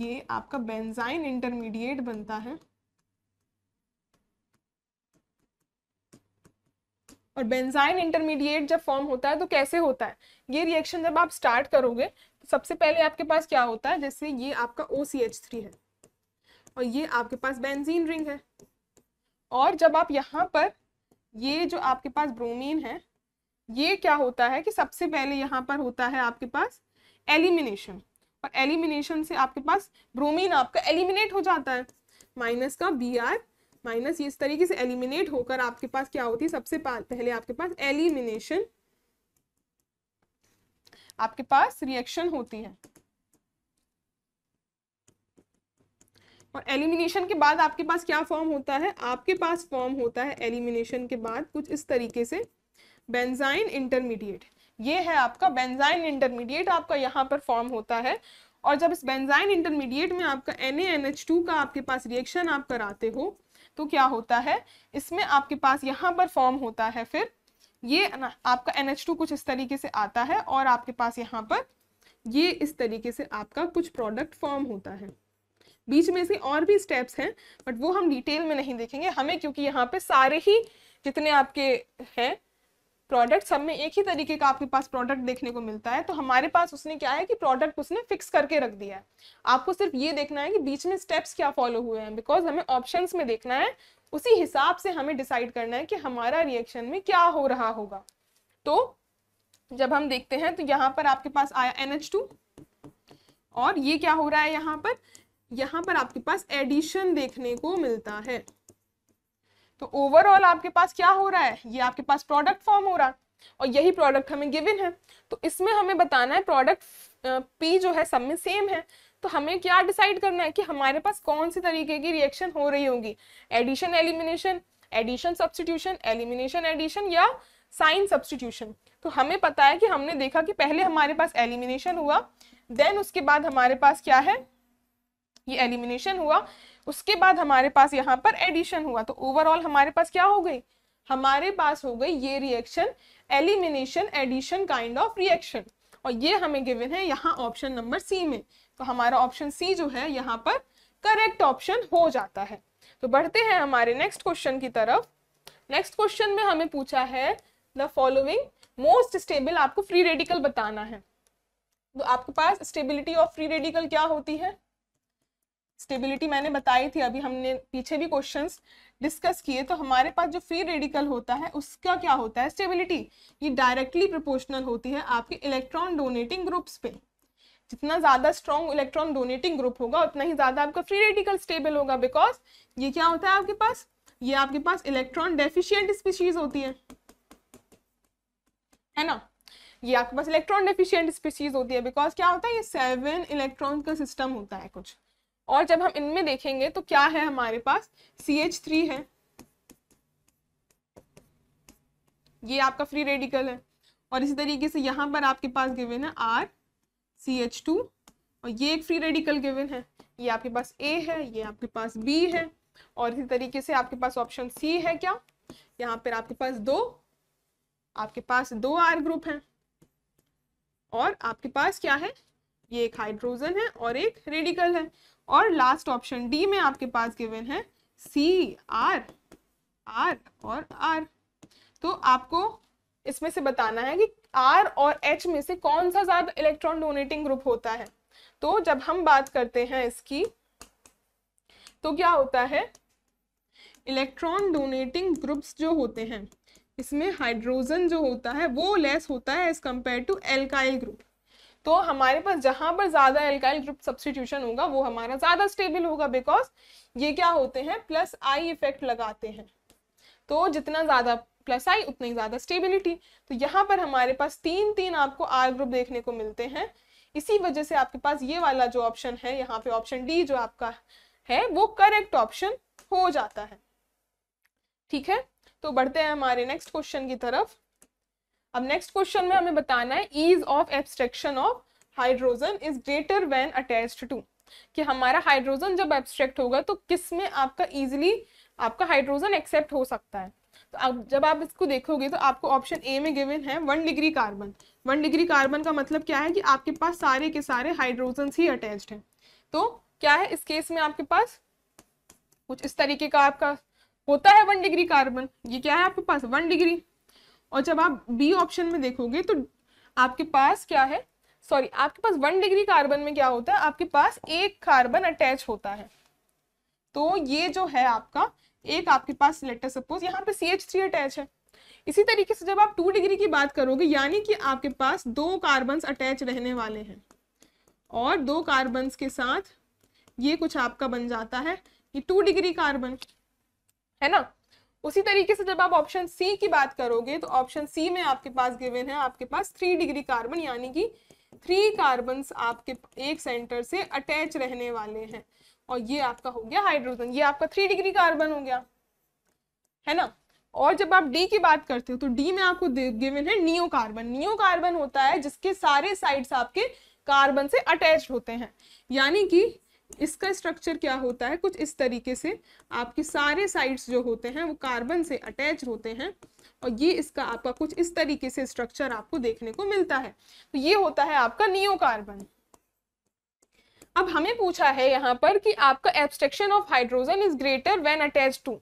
ये आपका बेंजाइन इंटरमीडिएट बनता है और बेंजाइन इंटरमीडिएट जब फॉर्म होता है तो कैसे होता है ये रिएक्शन जब आप स्टार्ट करोगे तो सबसे पहले आपके पास क्या होता है जैसे ये आपका ओ है और ये आपके पास बेंजीन रिंग है और जब आप यहाँ पर ये जो आपके पास ब्रोमीन है ये क्या होता है कि सबसे पहले यहाँ पर होता है आपके पास एलिमिनेशन और एलिमिनेशन से आपके पास ब्रोमीन आपका एलिमिनेट हो जाता है माइनस का बी आर माइनस ये इस तरीके से एलिमिनेट होकर आपके पास क्या होती है सबसे पहले आपके पास एलिमिनेशन आपके पास रिएक्शन होती है और एलिमिनेशन के बाद आपके पास क्या फॉर्म होता है आपके पास फॉर्म होता है एलिमिनेशन के बाद कुछ इस तरीके से बेंजाइन इंटरमीडिएट ये है आपका बेंजाइन इंटरमीडिएट आपका यहाँ पर फॉर्म होता है और जब इस बेंजाइन इंटरमीडिएट में आपका एन का आपके पास रिएक्शन आप कराते हो तो क्या होता है इसमें आपके पास यहाँ पर फॉर्म होता है फिर ये आपका एन कुछ इस तरीके से आता है और आपके पास यहाँ पर ये इस तरीके से आपका कुछ प्रोडक्ट फॉर्म होता है बीच में से और भी स्टेप्स हैं बट वो हम डिटेल में नहीं देखेंगे हमें क्योंकि यहाँ पे सारे ही जितने आपके हैं प्रोडक्ट सब में एक ही तरीके का आपके पास प्रोडक्ट देखने को मिलता है तो हमारे पास उसने क्या है कि प्रोडक्ट उसने फिक्स करके रख दिया है आपको सिर्फ ये देखना है कि बीच में स्टेप्स क्या फॉलो हुए हैं बिकॉज हमें ऑप्शंस में देखना है उसी हिसाब से हमें डिसाइड करना है कि हमारा रिएक्शन में क्या हो रहा होगा तो जब हम देखते हैं तो यहाँ पर आपके पास आया एन और ये क्या हो रहा है यहाँ पर यहाँ पर आपके पास एडिशन देखने को मिलता है तो ओवरऑल आपके पास क्या हो रहा है ये आपके पास प्रोडक्ट फॉर्म हो रहा है और यही प्रोडक्ट हमें गिविन है तो इसमें हमें बताना है प्रोडक्ट पी जो है सब में सेम है तो हमें क्या डिसाइड करना है कि हमारे पास कौन से तरीके की रिएक्शन हो रही होगी addition elimination addition substitution elimination addition या साइन सब्सटीट्यूशन तो हमें पता है कि हमने देखा कि पहले हमारे पास एलिमिनेशन हुआ देन उसके बाद हमारे पास क्या है ये एलिमिनेशन हुआ उसके बाद हमारे पास यहाँ पर एडिशन हुआ तो ओवरऑल हमारे पास क्या हो गई हमारे पास हो गई ये reaction elimination addition kind of reaction और ये हमें गिवन है यहाँ ऑप्शन नंबर सी में तो हमारा ऑप्शन सी जो है यहाँ पर करेक्ट ऑप्शन हो जाता है तो बढ़ते हैं हमारे नेक्स्ट क्वेश्चन की तरफ नेक्स्ट क्वेश्चन में हमें पूछा है द फॉलोइंग मोस्ट स्टेबल आपको फ्री रेडिकल बताना है तो आपके पास स्टेबिलिटी ऑफ फ्री रेडिकल क्या होती है स्टेबिलिटी मैंने बताई थी अभी हमने पीछे भी क्वेश्चंस डिस्कस किए तो हमारे पास जो फ्री रेडिकल होता है उसका क्या होता है स्टेबिलिटी ये डायरेक्टली प्रोपोर्शनल होती है आपके इलेक्ट्रॉन डोनेटिंग ग्रुप्स पे जितना ज़्यादा स्ट्रॉन्ग इलेक्ट्रॉन डोनेटिंग ग्रुप होगा उतना ही ज़्यादा आपका फ्री रेडिकल स्टेबल होगा बिकॉज ये क्या होता है आपके पास ये आपके पास इलेक्ट्रॉन डेफिशियंट स्पीशीज होती है है ना ये आपके पास इलेक्ट्रॉन डेफिशियंट स्पीशीज होती है बिकॉज क्या होता है ये सेवन इलेक्ट्रॉन का सिस्टम होता है कुछ और जब हम इनमें देखेंगे तो क्या है हमारे पास सी एच थ्री है ये आपका फ्री रेडिकल है और इसी तरीके से यहां पर आपके पास गिवन है आर सी एच टू और ये एक फ्री रेडिकल गिवन है ये आपके पास ए है ये आपके पास बी है और इसी तरीके से आपके पास ऑप्शन सी है क्या यहाँ पर आपके पास दो आपके पास दो आर ग्रुप हैं और आपके पास क्या है ये एक हाइड्रोजन है और एक रेडिकल है और लास्ट ऑप्शन डी में आपके पास गिवन है सी आर आर और आर तो आपको इसमें से बताना है कि आर और एच में से कौन सा ज्यादा इलेक्ट्रॉन डोनेटिंग ग्रुप होता है तो जब हम बात करते हैं इसकी तो क्या होता है इलेक्ट्रॉन डोनेटिंग ग्रुप्स जो होते हैं इसमें हाइड्रोजन जो होता है वो लेस होता है as compare to alkyl group तो हमारे पास जहाँ पर ज़्यादा एल्काइल ग्रुप सब्सटीट्यूशन होगा वो हमारा ज़्यादा स्टेबल होगा बिकॉज ये क्या होते हैं प्लस आई इफेक्ट लगाते हैं तो जितना ज़्यादा प्लस आई उतनी ज़्यादा स्टेबिलिटी तो यहाँ पर हमारे पास तीन तीन आपको आर ग्रुप देखने को मिलते हैं इसी वजह से आपके पास ये वाला जो ऑप्शन है यहाँ पे ऑप्शन डी जो आपका है वो करेक्ट ऑप्शन हो जाता है ठीक है तो बढ़ते हैं हमारे नेक्स्ट क्वेश्चन की तरफ अब नेक्स्ट क्वेश्चन में हमें बताना है ease of abstraction of hydrogen is greater when attached to कि हमारा हाइड्रोजन जब एब्स्ट्रैक्ट होगा तो किस में आपका इजिली आपका हाइड्रोजन एक्सेप्ट हो सकता है तो अब जब आप इसको देखोगे तो आपको ऑप्शन ए में गिवन है one degree carbon one degree carbon का मतलब क्या है कि आपके पास सारे के सारे हाइड्रोजन ही अटैच्ड हैं तो क्या है इस केस में आपके पास कुछ इस तरीके का आपका होता है वन डिग्री कार्बन ये क्या है आपके पास वन डिग्री और जब आप बी ऑप्शन में देखोगे तो आपके पास क्या है सॉरी आपके पास वन डिग्री कार्बन में क्या होता है आपके पास एक कार्बन अटैच होता है तो ये जो है आपका एक आपके पास लेटर सपोज यहाँ पे सी एच थ्री अटैच है इसी तरीके से जब आप टू डिग्री की बात करोगे यानी कि आपके पास दो कार्बन अटैच रहने वाले हैं और दो कार्बन के साथ ये कुछ आपका बन जाता है ये टू डिग्री कार्बन है ना उसी तरीके से जब आप ऑप्शन सी की बात करोगे तो ऑप्शन सी में आपके पास गिवन है आपके पास थ्री डिग्री कार्बन यानी कि थ्री कार्बन आपके एक सेंटर से अटैच रहने वाले हैं और ये आपका हो गया हाइड्रोजन ये आपका थ्री डिग्री कार्बन हो गया है ना और जब आप डी की बात करते हो तो डी में आपको गिवन है नियो कार्बन नियो कार्बन होता है जिसके सारे साइड्स आपके कार्बन से अटैच होते हैं यानी कि इसका स्ट्रक्चर क्या होता है कुछ इस तरीके से आपके सारे साइड्स जो होते हैं वो कार्बन से अटैच होते हैं और ये इसका आपका कुछ इस तरीके से स्ट्रक्चर आपको देखने को मिलता है तो ये होता है आपका नियो कार्बन अब हमें पूछा है यहाँ पर कि आपका abstraction of hydrogen is greater when attach to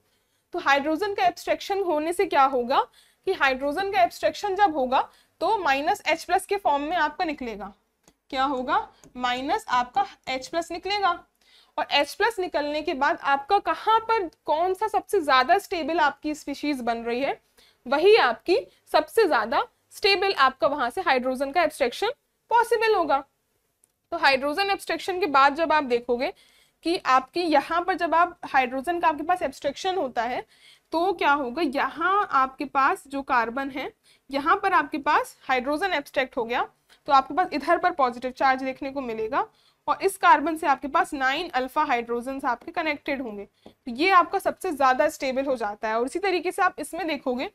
तो हाइड्रोजन का एब्स्ट्रेक्शन होने से क्या होगा कि हाइड्रोजन का एब्स्ट्रेक्शन जब होगा तो माइनस एच प्लस के फॉर्म में आपका निकलेगा क्या होगा माइनस आपका एच प्लस निकलेगा और एच प्लस निकलने के बाद आपका कहाँ पर कौन सा सबसे ज़्यादा स्टेबल आपकी स्पीशीज बन रही है वही आपकी सबसे ज़्यादा स्टेबल आपका वहां से हाइड्रोजन का एब्स्ट्रैक्शन पॉसिबल होगा तो हाइड्रोजन एब्सट्रेक्शन के बाद जब आप देखोगे कि आपकी यहाँ पर जब आप हाइड्रोजन का आपके पास एब्सट्रेक्शन होता है तो क्या होगा यहाँ आपके पास जो कार्बन है यहाँ पर आपके पास हाइड्रोजन एब्स्ट्रैक्ट हो गया तो आपके पास इधर पर पॉजिटिव चार्ज देखने को मिलेगा और इस कार्बन से आपके पास नाइन अल्फा हाइड्रोजन आपके कनेक्टेड होंगे तो ये आपका सबसे ज़्यादा स्टेबल हो जाता है और इसी तरीके से आप इसमें देखोगे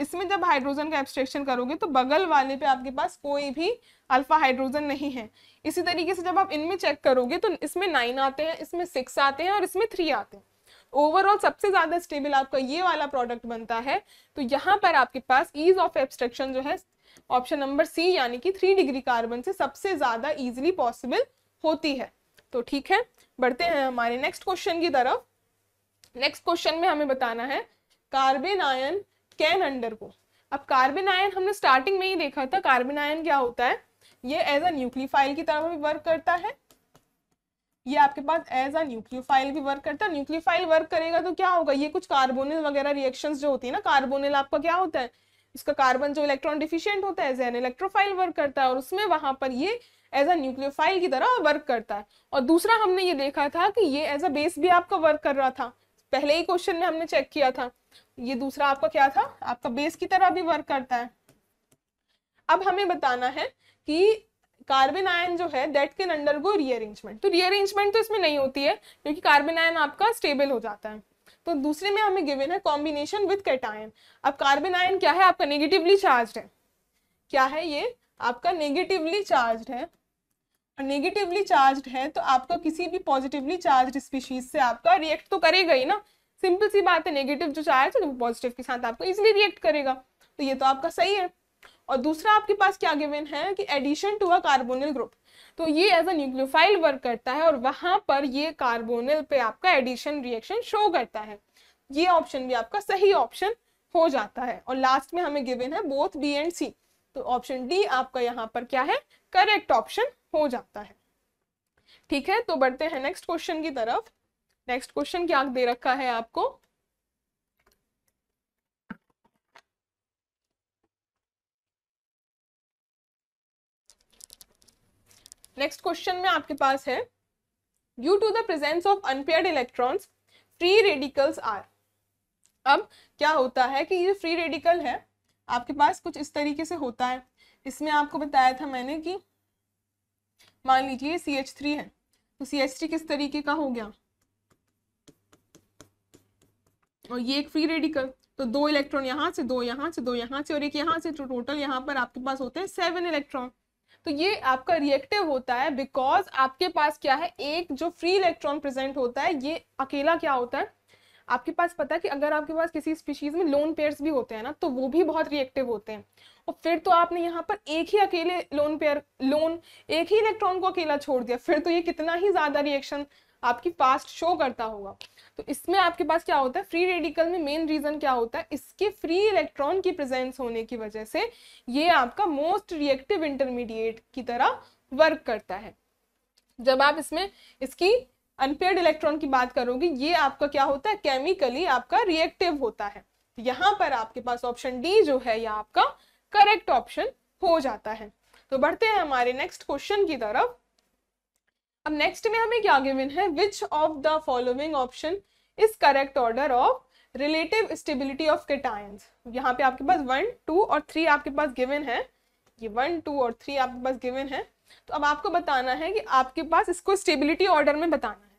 इसमें जब हाइड्रोजन का एब्स्ट्रेक्शन करोगे तो बगल वाले पे आपके पास कोई भी अल्फा हाइड्रोजन नहीं है इसी तरीके से जब आप इनमें चेक करोगे तो इसमें नाइन आते हैं इसमें सिक्स आते हैं और इसमें थ्री आते हैं ओवरऑल सबसे ज़्यादा स्टेबल आपका ये वाला प्रोडक्ट बनता है तो यहाँ पर आपके पास ईज ऑफ एब्स्ट्रेक्शन जो है ऑप्शन नंबर सी यानी कि थ्री डिग्री कार्बन से सबसे ज्यादा इजिली पॉसिबल होती है तो ठीक है बढ़ते हैं हमारे नेक्स्ट क्वेश्चन की तरफ नेक्स्ट क्वेश्चन में हमें बताना है कार्बन आयन कैन अंडर को अब कार्बन आयन हमने स्टार्टिंग में ही देखा था कार्बन आयन क्या होता है ये एज अ न्यूक्लियोफाइल की तरह भी वर्क करता है ये आपके पास एज अ न्यूक्लियोफाइल भी वर्क करता है न्यूक्लियोफाइल वर्क करेगा तो क्या होगा ये कुछ कार्बोनिल वगैरह रिएक्शंस जो होती है ना कार्बोनिल आपका क्या होता है इसका कार्बन जो इलेक्ट्रॉन डिफिशियंट होता है एज एन इलेक्ट्रोफाइल वर्क करता है और उसमें वहां पर ये एज अ न्यूक्लियोफाइल की तरह वर्क करता है और दूसरा हमने ये देखा था कि ये एज अ बेस भी आपका वर्क कर रहा था पहले ही क्वेश्चन में हमने चेक किया था ये दूसरा आपका क्या था आपका बेस की तरह भी वर्क करता है अब हमें बताना है कि कार्बन आयन जो है दैट कैन अंडरगो रीअरेंजमेंट तो रीअरेंजमेंट तो इसमें नहीं होती है क्योंकि कार्बन आयन आपका स्टेबल हो जाता है तो दूसरे में हमें गिवन है कॉम्बिनेशन विद कैटायन अब कार्बन आयन क्या है आपका नेगेटिवली चार्ज है क्या है ये आपका नेगेटिवली चार्ज है और नेगेटिवली चार्ज है तो आपका किसी भी पॉजिटिवली चार्ज स्पीशीज से आपका रिएक्ट तो करेगा ही ना सिंपल सी बात है नेगेटिव जो चार्ज है वो पॉजिटिव के साथ आपको इजिली रिएक्ट करेगा तो ये तो आपका सही है और दूसरा आपके पास क्या गिवन है कि addition to a carbonyl group तो ये एज अ न्यूक्लियोफाइल वर्क करता है और वहां पर ये कार्बोनिल पे आपका एडिशन रिएक्शन शो करता है ये ऑप्शन भी आपका सही ऑप्शन हो जाता है और लास्ट में हमें गिवन है बोथ बी एंड सी तो ऑप्शन डी आपका यहाँ पर क्या है करेक्ट ऑप्शन हो जाता है ठीक है तो बढ़ते हैं नेक्स्ट क्वेश्चन की तरफ नेक्स्ट क्वेश्चन क्या दे रखा है आपको नेक्स्ट क्वेश्चन में आपके पास है due to the presence of unpaired electrons free radicals are अब क्या होता है कि ये फ्री रेडिकल है आपके पास कुछ इस तरीके से होता है इसमें आपको बताया था मैंने कि मान लीजिए सी एच थ्री है तो सी एच थ्री किस तरीके का हो गया और ये एक फ्री रेडिकल तो दो इलेक्ट्रॉन यहाँ से दो यहाँ से दो यहाँ से और एक यहाँ से तो टोटल यहाँ पर आपके पास होते हैं सेवन इलेक्ट्रॉन तो ये आपका रिएक्टिव होता है बिकॉज आपके पास क्या है एक जो फ्री इलेक्ट्रॉन प्रेजेंट होता है ये अकेला क्या होता है आपके पास पता है कि अगर आपके पास किसी स्पीशीज में लोन पेयर्स भी होते हैं ना तो वो भी बहुत रिएक्टिव होते हैं और फिर तो आपने यहाँ पर एक ही अकेले लोन पेयर लोन एक ही इलेक्ट्रॉन को अकेला छोड़ दिया फिर तो ये कितना ही ज़्यादा रिएक्शन आपकी फास्ट शो करता होगा तो इसमें आपके पास क्या होता है फ्री रेडिकल में मेन रीजन क्या होता है इसके फ्री इलेक्ट्रॉन की प्रेजेंस होने की वजह से ये आपका मोस्ट रिएक्टिव इंटरमीडिएट की तरह वर्क करता है जब आप इसमें इसकी अनपेड इलेक्ट्रॉन की बात करोगे ये आपका क्या होता है केमिकली आपका रिएक्टिव होता है यहाँ पर आपके पास ऑप्शन डी जो है यह आपका करेक्ट ऑप्शन हो जाता है तो बढ़ते हैं हमारे नेक्स्ट क्वेश्चन की तरफ अब नेक्स्ट में हमें क्या गिवन है which of the following option is correct order of relative stability of cations यहाँ पे आपके पास वन टू और थ्री आपके पास गिवन है ये वन टू और थ्री आपके पास गिवन है तो अब आपको बताना है कि आपके पास इसको स्टेबिलिटी ऑर्डर में बताना है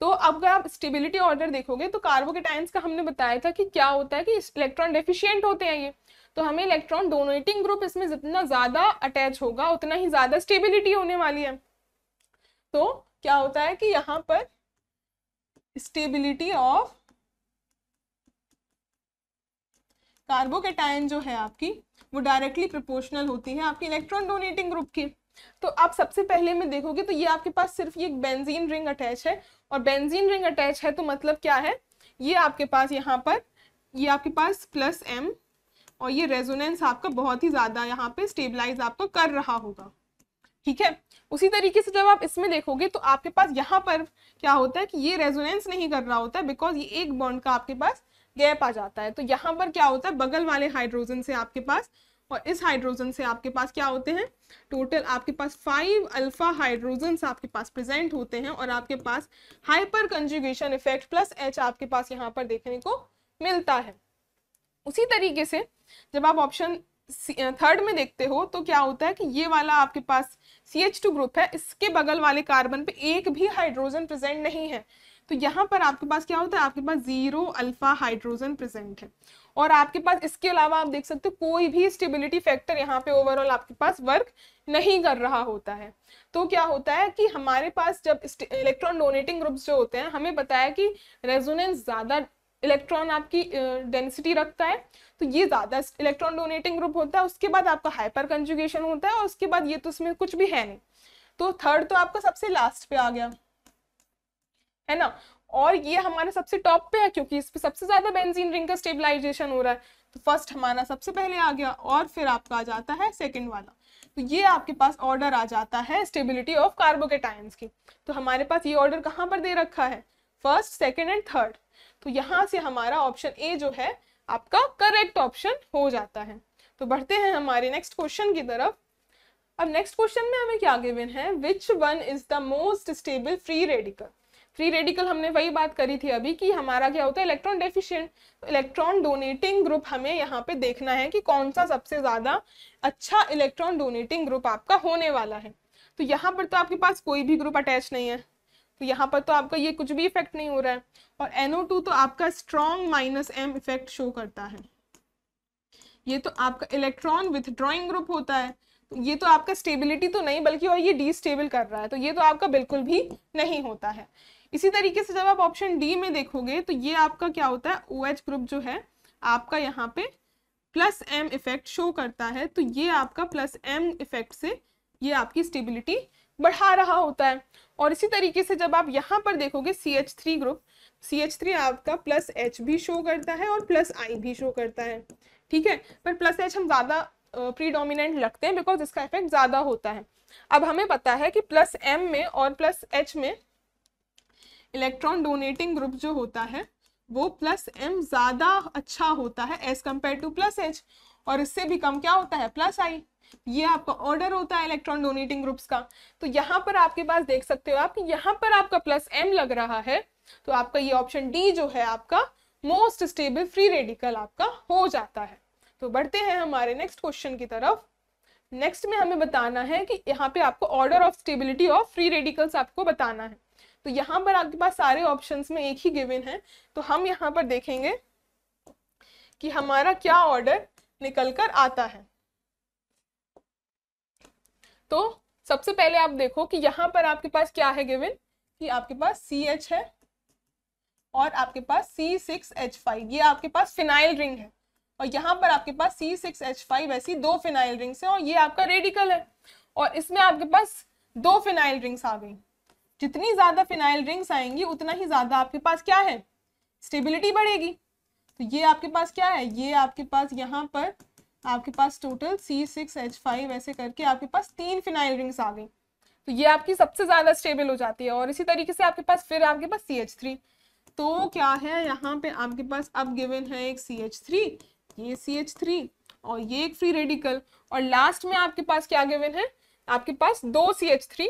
तो अगर आप स्टेबिलिटी ऑर्डर देखोगे तो कार्बो कार्बोकेटाइंस का हमने बताया था कि क्या होता है कि इलेक्ट्रॉन डेफिशियंट होते हैं ये तो हमें इलेक्ट्रॉन डोनेटिंग ग्रुप इसमें जितना ज़्यादा अटैच होगा उतना ही ज़्यादा स्टेबिलिटी होने वाली है तो क्या होता है कि यहाँ पर स्टेबिलिटी ऑफ कार्बोकेटाइन जो है आपकी वो डायरेक्टली प्रोपोर्शनल होती है आपकी इलेक्ट्रॉन डोनेटिंग ग्रुप की तो आप सबसे पहले में देखोगे तो ये आपके पास सिर्फ ये बेंजीन रिंग अटैच है और बेंजीन रिंग अटैच है तो मतलब क्या है ये आपके पास यहाँ पर ये आपके पास प्लस एम और ये रेजोनेंस आपका बहुत ही ज़्यादा यहाँ पे स्टेबलाइज आपको तो कर रहा होगा ठीक है उसी तरीके से जब आप इसमें देखोगे तो आपके पास यहाँ पर क्या होता है कि ये रेजोनेंस नहीं कर रहा होता है बिकॉज ये एक बॉन्ड का आपके पास गैप आ जाता है तो यहाँ पर क्या होता है बगल वाले हाइड्रोजन से आपके पास और इस हाइड्रोजन से आपके पास क्या होते हैं टोटल आपके पास फाइव अल्फा हाइड्रोजन आपके पास प्रेजेंट होते हैं और आपके पास hyper conjugation effect plus H आपके पास यहाँ पर देखने को मिलता है उसी तरीके से जब आप ऑप्शन थर्ड में देखते हो तो क्या होता है कि ये वाला आपके पास सी एच टू ग्रुप है इसके बगल वाले कार्बन पे एक भी हाइड्रोजन प्रेजेंट नहीं है तो यहाँ पर आपके पास क्या होता है आपके पास जीरो अल्फा हाइड्रोजन प्रेजेंट है और आपके पास इसके अलावा आप देख सकते हो कोई भी स्टेबिलिटी फैक्टर यहाँ पे ओवरऑल आपके पास वर्क नहीं कर रहा होता है तो क्या होता है कि हमारे पास जब इलेक्ट्रॉन डोनेटिंग ग्रुप्स जो होते हैं हमें बताया कि रेजोनेंस ज़्यादा इलेक्ट्रॉन आपकी डेंसिटी रखता है तो ये ज़्यादा इलेक्ट्रॉन डोनेटिंग ग्रुप होता है उसके बाद आपका हाइपर कंजुगेशन होता है और उसके बाद ये तो उसमें कुछ भी है नहीं तो थर्ड तो आपका सबसे लास्ट पे आ गया है ना और ये हमारे सबसे टॉप पे है क्योंकि इस पे सबसे ज़्यादा बेंजीन रिंग का स्टेबलाइजेशन हो रहा है तो फर्स्ट हमारा सबसे पहले आ गया और फिर आपका आ जाता है सेकेंड वाला तो ये आपके पास ऑर्डर आ जाता है स्टेबिलिटी ऑफ कार्बोकेटाइंस की तो हमारे पास ये ऑर्डर कहाँ पर दे रखा है फर्स्ट सेकेंड एंड थर्ड तो यहाँ से हमारा ऑप्शन ए जो है आपका करेक्ट ऑप्शन हो जाता है तो बढ़ते हैं हमारे नेक्स्ट क्वेश्चन की तरफ अब नेक्स्ट क्वेश्चन में हमें क्या गिवन है which one is the most stable free radical free radical हमने वही बात करी थी अभी कि हमारा क्या होता है electron deficient electron donating group हमें यहाँ पे देखना है कि कौन सा सबसे ज़्यादा अच्छा इलेक्ट्रॉन डोनेटिंग ग्रुप आपका होने वाला है तो यहाँ पर तो आपके पास कोई भी ग्रुप अटैच नहीं है तो यहाँ पर तो आपका ये कुछ भी इफेक्ट नहीं हो रहा है और NO2 तो आपका strong minus M effect show करता है ये तो आपका इलेक्ट्रॉन विथड्रॉइंग ग्रुप होता है तो ये तो आपका स्टेबिलिटी तो नहीं बल्कि और ये डिस्टेबल कर रहा है तो ये तो आपका बिल्कुल भी नहीं होता है इसी तरीके से जब आप ऑप्शन डी में देखोगे तो ये आपका क्या होता है ओ OH ग्रुप जो है आपका यहाँ पे प्लस एम इफेक्ट शो करता है तो ये आपका प्लस एम इफेक्ट से ये आपकी स्टेबिलिटी बढ़ा रहा होता है और इसी तरीके से जब आप यहाँ पर देखोगे C H three group C H three आपका प्लस एच भी शो करता है और प्लस आई भी शो करता है ठीक है पर प्लस एच हम ज़्यादा प्रीडोमिनेंट लगते हैं बिकॉज इसका इफेक्ट ज़्यादा होता है अब हमें पता है कि प्लस एम में और प्लस एच में इलेक्ट्रॉन डोनेटिंग ग्रुप जो होता है वो प्लस एम ज़्यादा अच्छा होता है as compare to plus H और इससे भी कम क्या होता है प्लस आई ये आपका ऑर्डर होता है इलेक्ट्रॉन डोनेटिंग ग्रुप्स का तो यहाँ पर आपके पास देख सकते हो आप कि यहाँ पर आपका प्लस एम लग रहा है तो आपका ये ऑप्शन डी जो है आपका मोस्ट स्टेबल फ्री रेडिकल आपका हो जाता है तो बढ़ते हैं हमारे नेक्स्ट क्वेश्चन की तरफ नेक्स्ट में हमें बताना है कि यहाँ पे आपको order of stability of free radicals आपको बताना है तो यहाँ पर आपके पास सारे ऑप्शन में एक ही गिवन है तो हम यहाँ पर देखेंगे कि हमारा क्या ऑर्डर निकल कर आता है तो सबसे पहले आप देखो कि यहाँ पर आपके पास क्या है गिवन कि आपके पास सी एच है और आपके पास सी सिक्स एच फाइव ये आपके पास फिनाइल रिंग है और यहाँ पर आपके पास सी सिक्स एच फाइव ऐसी दो फिनाइल रिंग्स हैं और ये आपका रेडिकल है और इसमें आपके पास दो फिनाइल रिंग्स आ गई जितनी ज़्यादा फिनाइल रिंग्स आएंगी उतना ही ज़्यादा आपके पास क्या है स्टेबिलिटी बढ़ेगी तो ये आपके पास क्या है ये आपके पास यहाँ पर आपके पास total C six H five ऐसे करके आपके पास तीन फिनाइल रिंग्स आ गई तो ये आपकी सबसे ज़्यादा स्टेबल हो जाती है और इसी तरीके से आपके पास फिर आपके पास सी एच थ्री तो क्या है यहाँ पे आपके पास अब गिवन है एक सी एच थ्री ये सी एच थ्री और ये एक फ्री रेडिकल और लास्ट में आपके पास क्या गिवन है आपके पास दो सी एच थ्री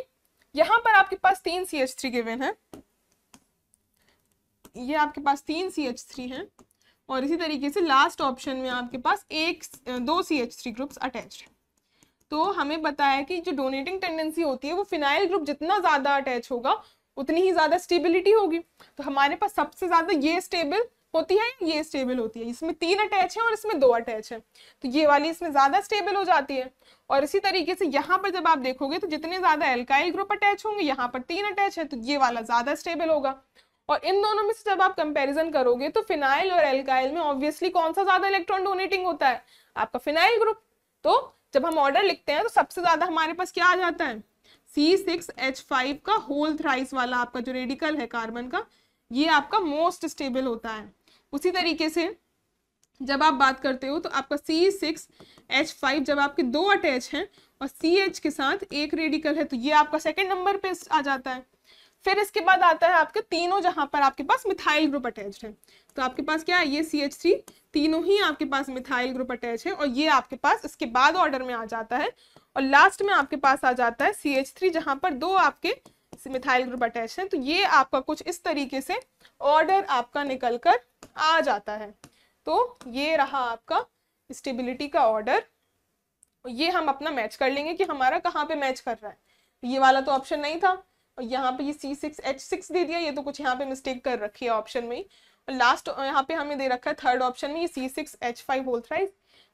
यहाँ पर आपके पास तीन सी एच थ्री गिवन है ये आपके पास तीन सी एच थ्री है और इसी तरीके से लास्ट ऑप्शन में आपके पास एक दो C H three groups attach है तो हमें बताया कि जो डोनेटिंग टेंडेंसी होती है वो फिनाइल ग्रुप जितना ज़्यादा अटैच होगा उतनी ही ज़्यादा स्टेबिलिटी होगी तो हमारे पास सबसे ज़्यादा ये स्टेबल होती है ये स्टेबल होती है इसमें तीन अटैच है और इसमें दो अटैच है तो ये वाली इसमें ज़्यादा स्टेबल हो जाती है और इसी तरीके से यहाँ पर जब आप देखोगे तो जितने ज़्यादा एल्काइल ग्रुप अटैच होंगे यहाँ पर तीन अटैच है तो ये वाला ज़्यादा स्टेबल होगा और इन दोनों में से जब आप कंपैरिजन करोगे तो फिनाइल और एल्काइल में ऑब्वियसली कौन सा ज्यादा इलेक्ट्रॉन डोनेटिंग होता है आपका फिनाइल ग्रुप तो जब हम ऑर्डर लिखते हैं तो सबसे ज्यादा हमारे पास क्या आ जाता है सी सिक्स एच फाइव का होल थ्राइस वाला आपका जो रेडिकल है कार्बन का ये आपका मोस्ट स्टेबल होता है उसी तरीके से जब आप बात करते हो तो आपका सी सिक्स एच फाइव जब आपके दो अटैच हैं और सी एच के साथ एक रेडिकल है तो ये आपका सेकेंड नंबर पे आ जाता है फिर इसके बाद आता है आपके तीनों जहाँ पर आपके पास मिथाइल ग्रुप अटैच है तो आपके पास क्या है ये सी एच थ्री तीनों ही आपके पास मिथाइल ग्रुप अटैच है और ये आपके पास इसके बाद ऑर्डर में आ जाता है और लास्ट में आपके पास आ जाता है सी एच थ्री जहाँ पर दो आपके मिथाइल ग्रुप अटैच है तो ये आपका कुछ इस तरीके से ऑर्डर आपका निकल कर आ जाता है तो ये रहा आपका स्टेबिलिटी का ऑर्डर ये हम अपना मैच कर लेंगे कि हमारा कहाँ पे मैच कर रहा है ये वाला तो ऑप्शन नहीं था और यहाँ पे ये सी सिक्स एच सिक्स दे दिया ये तो कुछ यहाँ पे मिस्टेक कर रखी है ऑप्शन में और लास्ट यहाँ पे हमें दे रखा है थर्ड ऑप्शन में ये C six H five thrice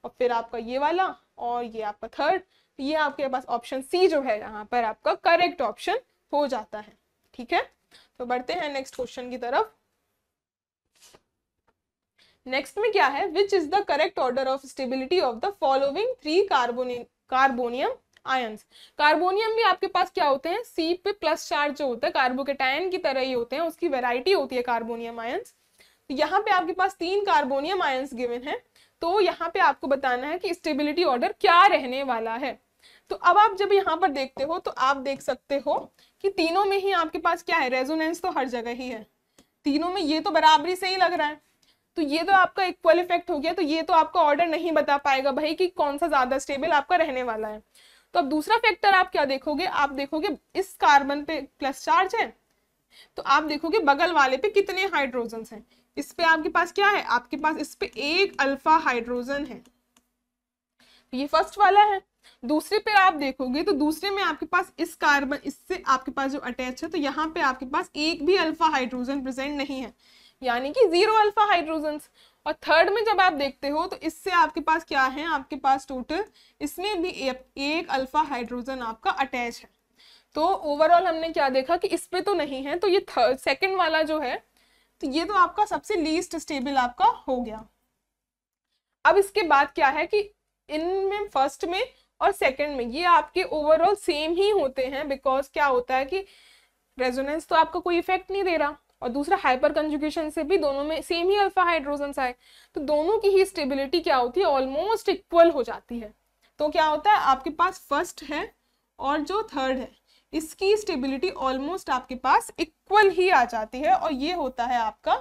और फिर आपका ये वाला और ये आपका थर्ड तो ये आपके पास ऑप्शन सी जो है यहाँ पर आपका करेक्ट ऑप्शन हो जाता है ठीक है तो बढ़ते हैं नेक्स्ट क्वेश्चन की तरफ नेक्स्ट में क्या है which is the correct order of stability of the following three carbonium ions carbonium भी आपके पास क्या होते हैं सी पे प्लस चार्ज जो होता है कार्बोकेटायन की तरह ही होते हैं उसकी वेराइटी होती है कार्बोनियम आयंस तो यहाँ पे आपके पास तीन कार्बोनियम आयंस गिवन है तो यहाँ पे आपको बताना है कि स्टेबिलिटी ऑर्डर क्या रहने वाला है तो अब आप जब यहाँ पर देखते हो तो आप देख सकते हो कि तीनों में ही आपके पास क्या है रेजोनेंस तो हर जगह ही है तीनों में ये तो बराबरी से ही लग रहा है तो ये तो आपका इक्वल इफेक्ट हो गया तो ये तो आपका ऑर्डर नहीं बता पाएगा भाई कि कौन सा ज्यादा स्टेबल आपका रहने वाला है तो अब दूसरा फैक्टर आप क्या देखोगे आप देखोगे इस कार्बन पे प्लस चार्ज है तो आप देखोगे बगल वाले पे कितने हाइड्रोजन हैं इस पे आपके पास क्या है आपके पास इस पे एक अल्फा हाइड्रोजन है तो ये फर्स्ट वाला है दूसरे पे आप देखोगे तो दूसरे में आपके पास इस कार्बन इससे आपके पास जो अटैच है तो यहाँ पे आपके पास एक भी अल्फा हाइड्रोजन प्रेजेंट नहीं है यानी कि जीरो अल्फा हाइड्रोजन और थर्ड में जब आप देखते हो तो इससे आपके पास क्या है आपके पास टोटल इसमें भी एक, एक अल्फा हाइड्रोजन आपका अटैच है तो ओवरऑल हमने क्या देखा कि इस पर तो नहीं है तो ये सेकेंड वाला जो है तो ये तो आपका सबसे लीस्ट स्टेबल आपका हो गया अब इसके बाद क्या है कि इनमें फर्स्ट में और सेकंड में ये आपके ओवरऑल सेम ही होते हैं बिकॉज क्या होता है कि रेजोनेंस तो आपका कोई इफेक्ट नहीं दे रहा और दूसरा हाइपर कंजुगेशन से भी दोनों में सेम ही अल्फा हाइड्रोजन आए तो दोनों की ही स्टेबिलिटी क्या होती है ऑलमोस्ट इक्वल हो जाती है तो क्या होता है आपके पास फर्स्ट है और जो थर्ड है इसकी स्टेबिलिटी ऑलमोस्ट आपके पास इक्वल ही आ जाती है और ये होता है आपका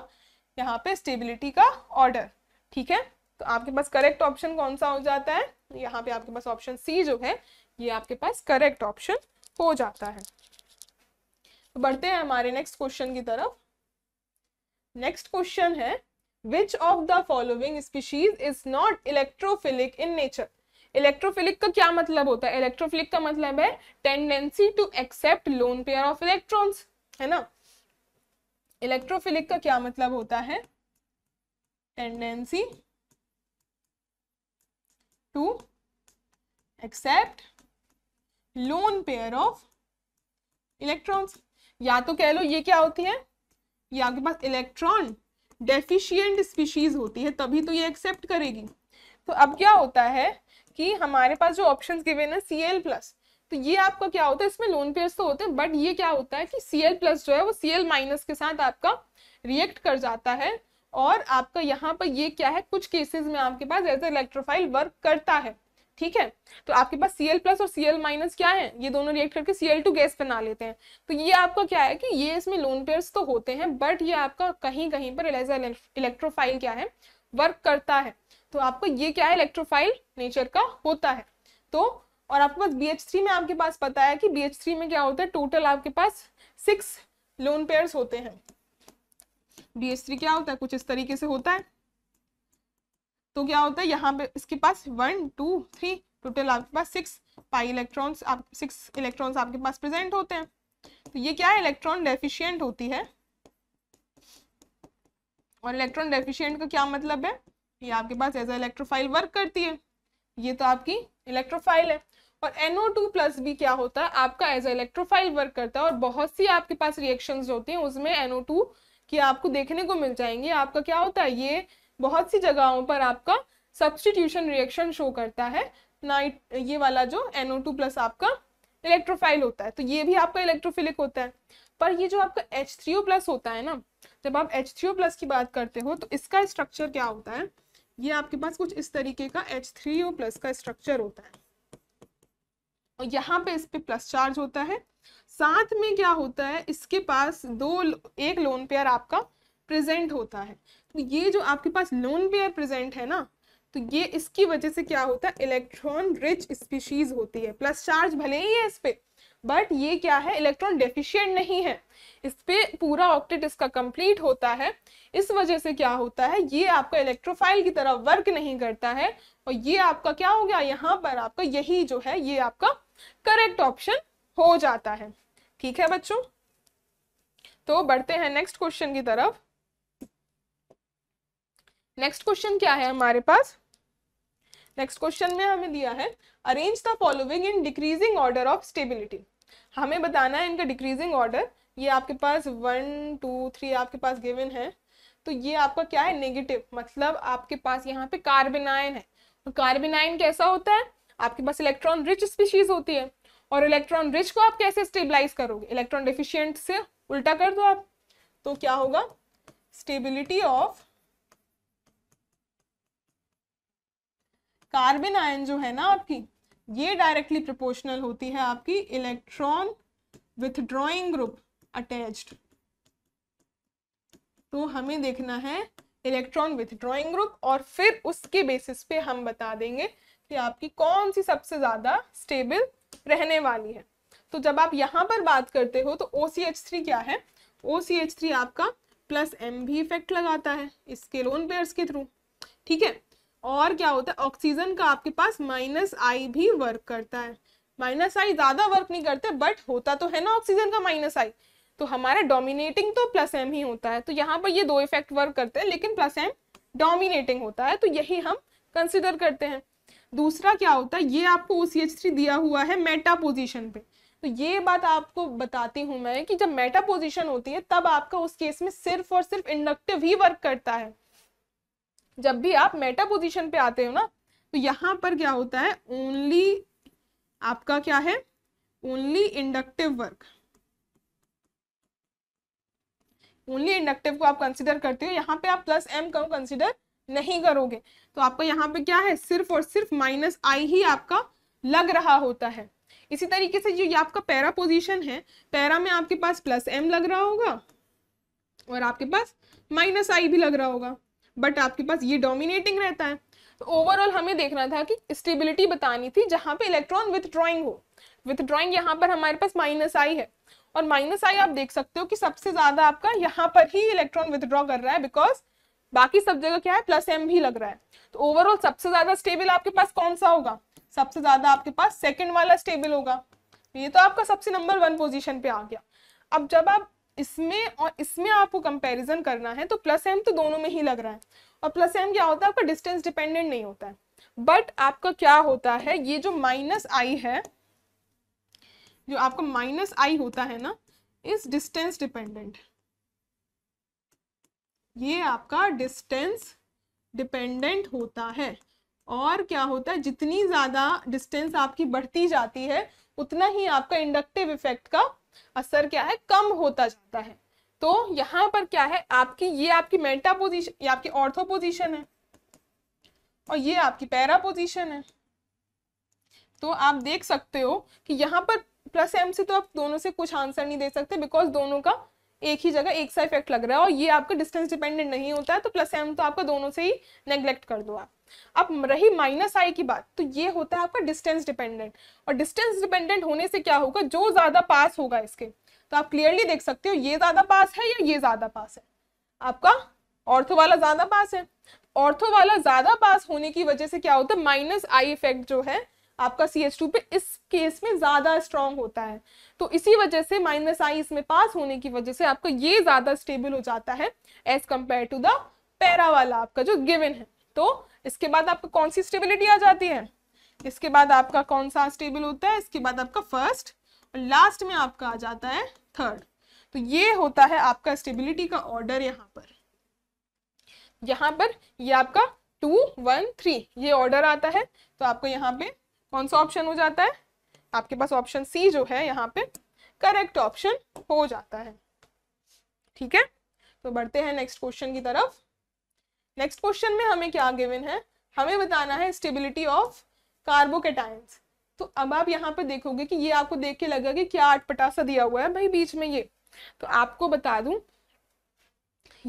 यहाँ पे स्टेबिलिटी का ऑर्डर ठीक है तो आपके पास करेक्ट ऑप्शन कौन सा हो जाता है यहाँ पे आपके पास ऑप्शन सी जो है ये आपके पास करेक्ट ऑप्शन हो जाता है तो बढ़ते हैं हमारे नेक्स्ट क्वेश्चन की तरफ नेक्स्ट क्वेश्चन है which of the following species is not electrophilic in nature electrophilic का क्या मतलब होता है इलेक्ट्रोफिलिक का मतलब है tendency to accept lone pair of electrons है ना इलेक्ट्रोफिलिक का क्या मतलब होता है tendency to accept lone pair of electrons या तो कह लो ये क्या होती है या आपके पास इलेक्ट्रॉन डेफिशियंट स्पीशीज होती है तभी तो ये एक्सेप्ट करेगी तो अब क्या होता है कि हमारे पास जो ऑप्शन गिवेन है सी एल प्लस तो ये आपका क्या होता है इसमें लोन पेयर्स तो होते हैं बट ये क्या होता है कि सी एल प्लस जो है वो सी एल माइनस के साथ आपका रिएक्ट कर जाता है और आपका यहाँ पर ये क्या है कुछ केसेस में आपके पास एज ए इलेक्ट्रोफाइल वर्क करता है ठीक है तो आपके पास Cl प्लस और Cl माइनस क्या है ये दोनों रिएक्ट करके Cl2 गैस बना लेते हैं तो ये आपका क्या है कि ये इसमें लोन पेयर्स तो होते हैं बट ये आपका कहीं कहीं पर इलेक्ट्रोफाइल क्या है वर्क करता है तो आपको ये क्या है इलेक्ट्रोफाइल नेचर का होता है तो और आपके पास बी में आपके पास पता है कि बी में क्या होता है टोटल आपके पास सिक्स लोन पेयर्स होते हैं बी क्या होता है कुछ इस तरीके से होता है तो क्या होता है यहाँ पे इसके पास वन टू थ्री टोटल आपके पास सिक्स पाई इलेक्ट्रॉन्स आप सिक्स इलेक्ट्रॉन्स आपके पास प्रेजेंट होते हैं तो ये क्या है इलेक्ट्रॉन डेफिशियंट होती है और इलेक्ट्रॉन डेफिशियंट का क्या मतलब है ये आपके पास एज इलेक्ट्रोफाइल वर्क करती है ये तो आपकी इलेक्ट्रोफाइल है और NO2 प्लस भी क्या होता है आपका एज इलेक्ट्रोफाइल वर्क करता है और बहुत सी आपके पास रिएक्शंस होती हैं उसमें NO2 की आपको देखने को मिल जाएंगी आपका क्या होता है ये बहुत सी जगहों पर आपका सब्सटीट्यूशन रिएक्शन शो करता है नाइट ये वाला जो एनओ टू प्लस आपका इलेक्ट्रोफाइल होता है तो ये भी आपका इलेक्ट्रोफिलिक होता है पर ये जो आपका एच थ्री ओ प्लस होता है ना जब आप एच थ्री ओ प्लस की बात करते हो तो इसका स्ट्रक्चर क्या होता है ये आपके पास कुछ इस तरीके का एच थ्री ओ प्लस का स्ट्रक्चर होता है और यहाँ पे इस पे प्लस चार्ज होता है साथ में क्या होता है इसके पास दो एक लोन पेयर आपका प्रेजेंट होता है तो ये जो आपके पास लोन पेयर प्रेजेंट है ना तो ये इसकी वजह से क्या होता है इलेक्ट्रॉन रिच स्पीशीज होती है प्लस चार्ज भले ही है इस पर बट ये क्या है इलेक्ट्रॉन डेफिशिएंट नहीं है इस पर पूरा ऑक्टेट इसका कंप्लीट होता है इस वजह से क्या होता है ये आपका इलेक्ट्रोफाइल की तरह वर्क नहीं करता है और ये आपका क्या हो गया यहाँ पर आपका यही जो है ये आपका करेक्ट ऑप्शन हो जाता है ठीक है बच्चों तो बढ़ते हैं नेक्स्ट क्वेश्चन की तरफ नेक्स्ट क्वेश्चन क्या है हमारे पास नेक्स्ट क्वेश्चन में हमें दिया है arrange the following in decreasing order of stability हमें बताना है इनका डिक्रीजिंग ऑर्डर ये आपके पास वन टू थ्री आपके पास गिवन है तो ये आपका क्या है नेगेटिव मतलब आपके पास यहाँ पे कार्बेनाइन है तो कार्बेनाइन कैसा होता है आपके पास इलेक्ट्रॉन रिच स्पीशीज होती है और इलेक्ट्रॉन रिच को आप कैसे स्टेबलाइज करोगे इलेक्ट्रॉन डिफिशियंट से उल्टा कर दो आप तो क्या होगा स्टेबिलिटी ऑफ कार्बन आयन जो है ना आपकी ये डायरेक्टली प्रोपोर्शनल होती है आपकी इलेक्ट्रॉन विथड्रॉइंग ग्रुप अटैच्ड तो हमें देखना है इलेक्ट्रॉन विथड्रॉइंग ग्रुप और फिर उसके बेसिस पे हम बता देंगे कि आपकी कौन सी सबसे ज़्यादा स्टेबल रहने वाली है तो जब आप यहाँ पर बात करते हो तो ओ क्या है ओ आपका प्लस एम भी इफेक्ट लगाता है इसके लोन पेयर्स के थ्रू ठीक है और क्या होता है ऑक्सीजन का आपके पास माइनस आई भी वर्क करता है माइनस आई ज़्यादा वर्क नहीं करते बट होता तो है ना ऑक्सीजन का माइनस आई तो हमारा डोमिनेटिंग तो प्लस एम ही होता है तो यहाँ पर ये दो इफेक्ट वर्क करते हैं लेकिन प्लस एम डोमिनेटिंग होता है तो यही हम कंसिडर करते हैं दूसरा क्या होता है ये आपको ओ सी दिया हुआ है मेटा पोजिशन पे तो ये बात आपको बताती हूँ मैं कि जब मेटा पोजिशन होती है तब आपका उस केस में सिर्फ और सिर्फ इंडक्टिव ही वर्क करता है जब भी आप मेटा पोजिशन पे आते हो ना तो यहाँ पर क्या होता है ओनली आपका क्या है only inductive work only inductive को आप कंसिडर करते हो यहाँ पे आप प्लस एम को कंसिडर नहीं करोगे तो आपका यहाँ पे क्या है सिर्फ और सिर्फ माइनस आई ही आपका लग रहा होता है इसी तरीके से जो ये आपका पैरा पोजिशन है पैरा में आपके पास प्लस एम लग रहा होगा और आपके पास माइनस आई भी लग रहा होगा बट आपके पास ये डोमिनेटिंग रहता है तो ओवरऑल हमें देखना था कि स्टेबिलिटी बतानी थी जहाँ पे इलेक्ट्रॉन विथड्रॉइंग हो विथड्रॉइंग यहाँ पर हमारे पास माइनस आई है और माइनस आई आप देख सकते हो कि सबसे ज्यादा आपका यहाँ पर ही इलेक्ट्रॉन विथड्रॉ कर रहा है बिकॉज बाकी सब जगह क्या है प्लस एम भी लग रहा है तो ओवरऑल सबसे ज्यादा स्टेबल आपके पास कौन सा होगा सबसे ज्यादा आपके पास सेकेंड वाला स्टेबल होगा ये तो आपका सबसे नंबर वन पोजिशन पे आ गया अब जब आप इसमें और इसमें आपको कंपैरिजन करना है तो प्लस एम तो दोनों में ही लग रहा है और प्लस एम क्या होता है आपका डिस्टेंस डिपेंडेंट नहीं होता है बट आपका क्या होता है ये जो माइनस आई है जो आपका माइनस आई होता है ना इस डिस्टेंस डिपेंडेंट ये आपका डिस्टेंस डिपेंडेंट होता है और क्या होता है जितनी ज़्यादा डिस्टेंस आपकी बढ़ती जाती है उतना ही आपका इंडक्टिव इफेक्ट का असर क्या है कम होता जाता है तो यहां पर क्या है आपकी ये आपकी मेटा पोजिशन ये आपकी ऑर्थो पोजिशन है और ये आपकी पैरा पोजिशन है तो आप देख सकते हो कि यहाँ पर प्लस एम से तो आप दोनों से कुछ आंसर नहीं दे सकते बिकॉज दोनों का एक ही जगह एक सा इफेक्ट लग रहा है और ये आपका डिस्टेंस डिपेंडेंट नहीं होता है तो प्लस एम तो आपका दोनों से ही नेग्लेक्ट कर दो आप अब रही माइनस आई की बात तो ये होता है आपका डिस्टेंस डिपेंडेंट और डिस्टेंस डिपेंडेंट होने से क्या होगा जो ज़्यादा पास होगा इसके तो आप क्लियरली देख सकते हो ये ज़्यादा पास है या ये ज़्यादा पास है आपका ऑर्थो वाला ज़्यादा पास है ऑर्थो वाला ज़्यादा पास होने की वजह से क्या होता है माइनस आई इफेक्ट जो है आपका सी एच टू पे इस केस में ज़्यादा स्ट्रांग होता है तो इसी वजह से माइनस आई इसमें पास होने की वजह से आपका ये ज़्यादा स्टेबल हो जाता है as compare to the para वाला आपका जो गिवन है तो इसके बाद आपको कौन सी स्टेबिलिटी आ जाती है इसके बाद आपका कौन सा स्टेबल होता है इसके बाद आपका फर्स्ट और लास्ट में आपका आ जाता है थर्ड तो ये होता है आपका स्टेबिलिटी का ऑर्डर यहाँ पर यहाँ पर ये आपका टू वन थ्री ये ऑर्डर आता है तो आपको यहाँ पे कौन सा ऑप्शन हो जाता है आपके पास ऑप्शन सी जो है यहाँ पे करेक्ट ऑप्शन हो जाता है ठीक है तो बढ़ते हैं नेक्स्ट क्वेश्चन की तरफ नेक्स्ट क्वेश्चन में हमें क्या गिवन है हमें बताना है स्टेबिलिटी ऑफ कार्बोकेटाइंस तो अब आप यहाँ पे देखोगे कि ये आपको देख के लगा कि क्या आठ पटासा दिया हुआ है भाई बीच में ये तो आपको बता दूं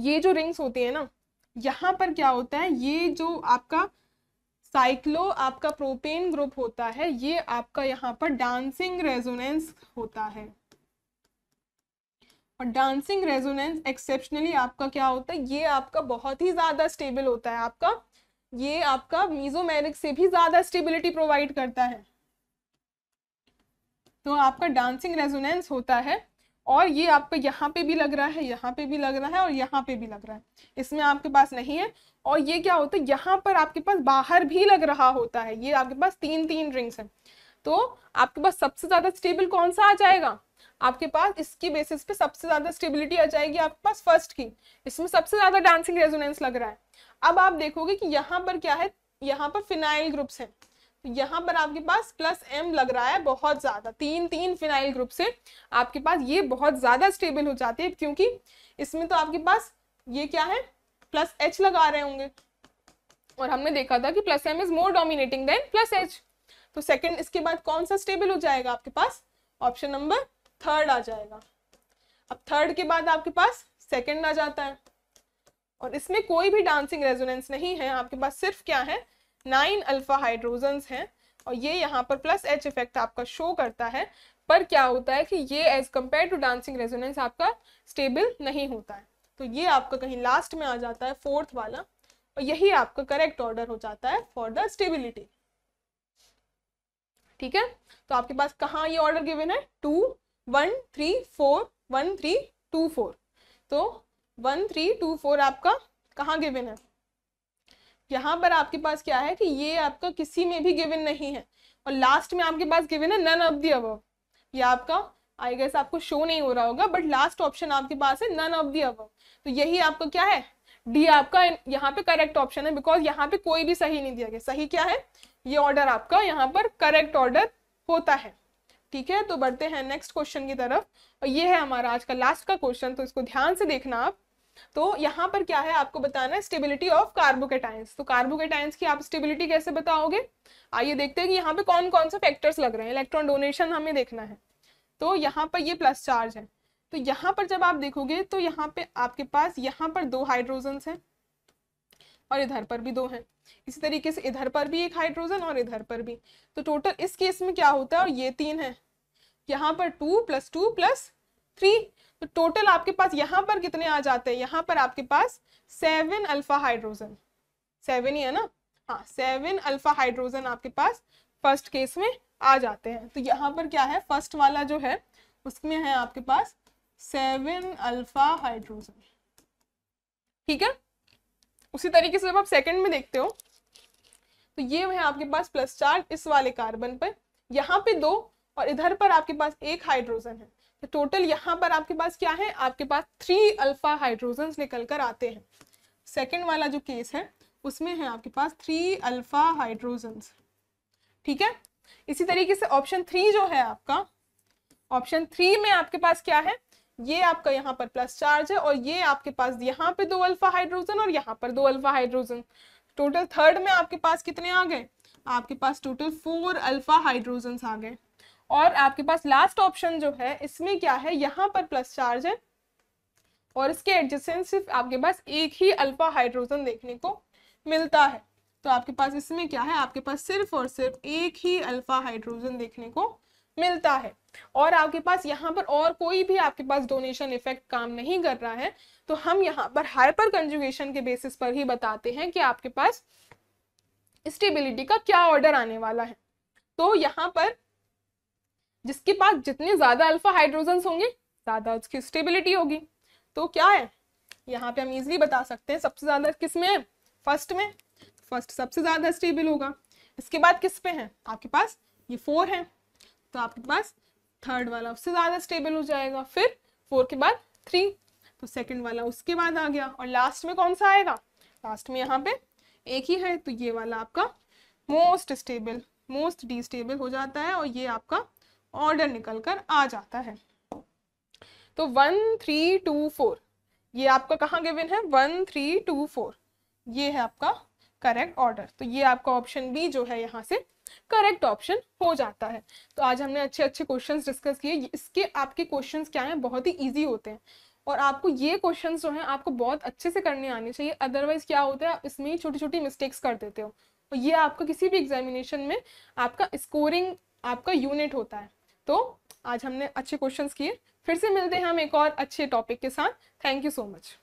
ये जो रिंग्स होती है ना यहाँ पर क्या होता है ये जो आपका साइक्लो आपका प्रोपेन ग्रुप होता है ये आपका यहाँ पर डांसिंग रेजोनेंस होता है और डांसिंग रेजोनेंस एक्सेप्शनली आपका क्या होता है ये आपका बहुत ही ज़्यादा स्टेबल होता है आपका ये आपका मीजोमेरिक से भी ज़्यादा स्टेबिलिटी प्रोवाइड करता है तो आपका डांसिंग रेजोनेंस होता है और ये आपका यहाँ पे भी लग रहा है यहाँ पे भी लग रहा है और यहाँ पे भी लग रहा है इसमें आपके पास नहीं है और ये क्या होता है यहाँ पर आपके पास बाहर भी लग रहा होता है ये आपके पास तीन तीन रिंग्स हैं तो आपके पास सबसे ज़्यादा स्टेबल कौन सा आ जाएगा आपके पास इसकी बेसिस पे सबसे ज़्यादा स्टेबिलिटी आ जाएगी आपके पास फर्स्ट की इसमें सबसे ज़्यादा डांसिंग रेजोनेंस लग रहा है अब आप देखोगे कि यहाँ पर क्या है यहाँ पर फिनाइल ग्रुप्स है तो यहाँ पर आपके पास प्लस एम लग रहा है बहुत ज़्यादा तीन तीन फिनाइल ग्रुप से आपके पास ये बहुत ज़्यादा स्टेबल हो जाती है क्योंकि इसमें तो आपके पास ये क्या है प्लस एच लगा रहे होंगे और हमने देखा था कि plus M is more dominating than plus H तो सेकंड इसके बाद कौन सा स्टेबल हो जाएगा आपके पास ऑप्शन नंबर थर्ड आ जाएगा अब थर्ड के बाद आपके पास सेकंड आ जाता है और इसमें कोई भी डांसिंग रेजोनेंस नहीं है आपके पास सिर्फ क्या है नाइन अल्फा हाइड्रोजन हैं और ये यहाँ पर प्लस एच इफेक्ट आपका शो करता है पर क्या होता है कि ये as compare to dancing resonance आपका स्टेबल नहीं होता है तो ये आपका कहीं लास्ट में आ जाता है फोर्थ वाला और यही आपका करेक्ट ऑर्डर हो जाता है फॉर द स्टेबिलिटी ठीक है तो आपके पास कहाँ ये ऑर्डर गिवन है two one three four one three two four तो वन थ्री टू फोर आपका कहाँ गिवन है यहाँ पर आपके पास क्या है कि ये आपका किसी में भी गिवन नहीं है और लास्ट में आपके पास गिवन है नन ऑफ दी अब ये आपका आई गेस आपको शो नहीं हो रहा होगा बट लास्ट ऑप्शन आपके पास है नन ऑफ दी अबव तो यही आपका क्या है डी आपका यहाँ पे करेक्ट ऑप्शन है बिकॉज यहाँ पे कोई भी सही नहीं दिया गया सही क्या है ये ऑर्डर आपका यहाँ पर करेक्ट ऑर्डर होता है ठीक है तो बढ़ते हैं नेक्स्ट क्वेश्चन की तरफ और ये है हमारा आज का लास्ट का क्वेश्चन तो इसको ध्यान से देखना आप तो यहाँ पर क्या है आपको बताना है स्टेबिलिटी ऑफ कार्बोकेटाइंस तो कार्बोकेटाइंस की आप स्टेबिलिटी कैसे बताओगे आइए देखते हैं कि यहाँ पे कौन कौन से फैक्टर्स लग रहे हैं इलेक्ट्रॉन डोनेशन हमें देखना है तो यहाँ पर ये प्लस चार्ज है तो यहाँ पर जब आप देखोगे तो यहाँ पे आपके पास यहाँ पर दो हाइड्रोजन हैं और इधर पर भी दो हैं इसी तरीके से इधर पर भी एक हाइड्रोजन और इधर पर भी तो टोटल इस केस में क्या होता है और ये तीन है यहाँ पर two plus two plus three तो टोटल आपके पास यहाँ पर कितने आ जाते हैं यहाँ पर आपके पास सेवन अल्फा हाइड्रोजन सेवन ही है ना हाँ सेवन अल्फा हाइड्रोजन आपके पास फर्स्ट केस में आ जाते हैं तो यहाँ पर क्या है फर्स्ट वाला जो है उसमें है आपके पास सेवन अल्फा हाइड्रोजन ठीक है उसी तरीके से जब आप सेकंड में देखते हो तो ये है आपके पास प्लस चार्ज इस वाले कार्बन पर यहाँ पे दो और इधर पर आपके पास एक हाइड्रोजन है तो टोटल यहाँ पर आपके पास क्या है आपके पास थ्री अल्फा हाइड्रोजन निकल कर आते हैं सेकेंड वाला जो केस है उसमें है आपके पास थ्री अल्फा हाइड्रोजन ठीक है इसी तरीके से ऑप्शन थ्री जो है आपका ऑप्शन थ्री में आपके पास क्या है ये आपका यहाँ पर प्लस चार्ज है और ये आपके पास यहाँ पे दो अल्फा हाइड्रोजन और यहाँ पर दो अल्फा हाइड्रोजन टोटल थर्ड में आपके पास कितने आ गए आपके पास टोटल फोर अल्फा हाइड्रोजन आ गए और आपके पास लास्ट ऑप्शन जो है इसमें क्या है यहाँ पर प्लस चार्ज है और इसके एडजस्टेंट सिर्फ आपके पास एक ही अल्फा हाइड्रोजन देखने को मिलता है तो आपके पास इसमें क्या है आपके पास सिर्फ और सिर्फ एक ही अल्फा हाइड्रोजन देखने को मिलता है और आपके पास यहाँ पर और कोई भी आपके पास डोनेशन इफेक्ट काम नहीं कर रहा है तो हम यहाँ पर हाइपर कंजुगेशन के बेसिस पर ही बताते हैं कि आपके पास स्टेबिलिटी का क्या ऑर्डर आने वाला है तो यहाँ पर जिसके पास जितने ज्यादा अल्फा हाइड्रोजन होंगे ज्यादा उसकी स्टेबिलिटी होगी तो क्या है यहाँ पे हम इजिली बता सकते हैं सबसे ज्यादा किस में है फर्स्ट में फर्स्ट सबसे ज्यादा स्टेबल होगा इसके बाद किस पे है आपके पास ये फोर है तो आपके पास थर्ड वाला उससे ज्यादा स्टेबल हो जाएगा फिर फोर के बाद थ्री तो सेकंड वाला उसके बाद आ गया और लास्ट में कौन सा आएगा लास्ट में यहाँ पे एक ही है तो ये वाला आपका मोस्ट स्टेबल मोस्ट डिस्टेबल हो जाता है और ये आपका ऑर्डर निकल कर आ जाता है तो वन थ्री टू फोर ये आपका कहाँ गिवन है वन थ्री टू फोर ये है आपका करेक्ट ऑर्डर तो ये आपका ऑप्शन बी जो है यहाँ से करेक्ट ऑप्शन हो जाता है तो आज हमने अच्छे अच्छे क्वेश्चन डिस्कस किए इसके आपके क्वेश्चन क्या हैं बहुत ही ईजी होते हैं और आपको ये क्वेश्चन जो हैं आपको बहुत अच्छे से करने आने चाहिए अदरवाइज क्या होता है आप इसमें छोटी छोटी मिस्टेक्स कर देते हो और ये आपका किसी भी एग्जामिनेशन में आपका स्कोरिंग आपका यूनिट होता है तो आज हमने अच्छे क्वेश्चंस किए फिर से मिलते हैं हम एक और अच्छे टॉपिक के साथ थैंक यू सो मच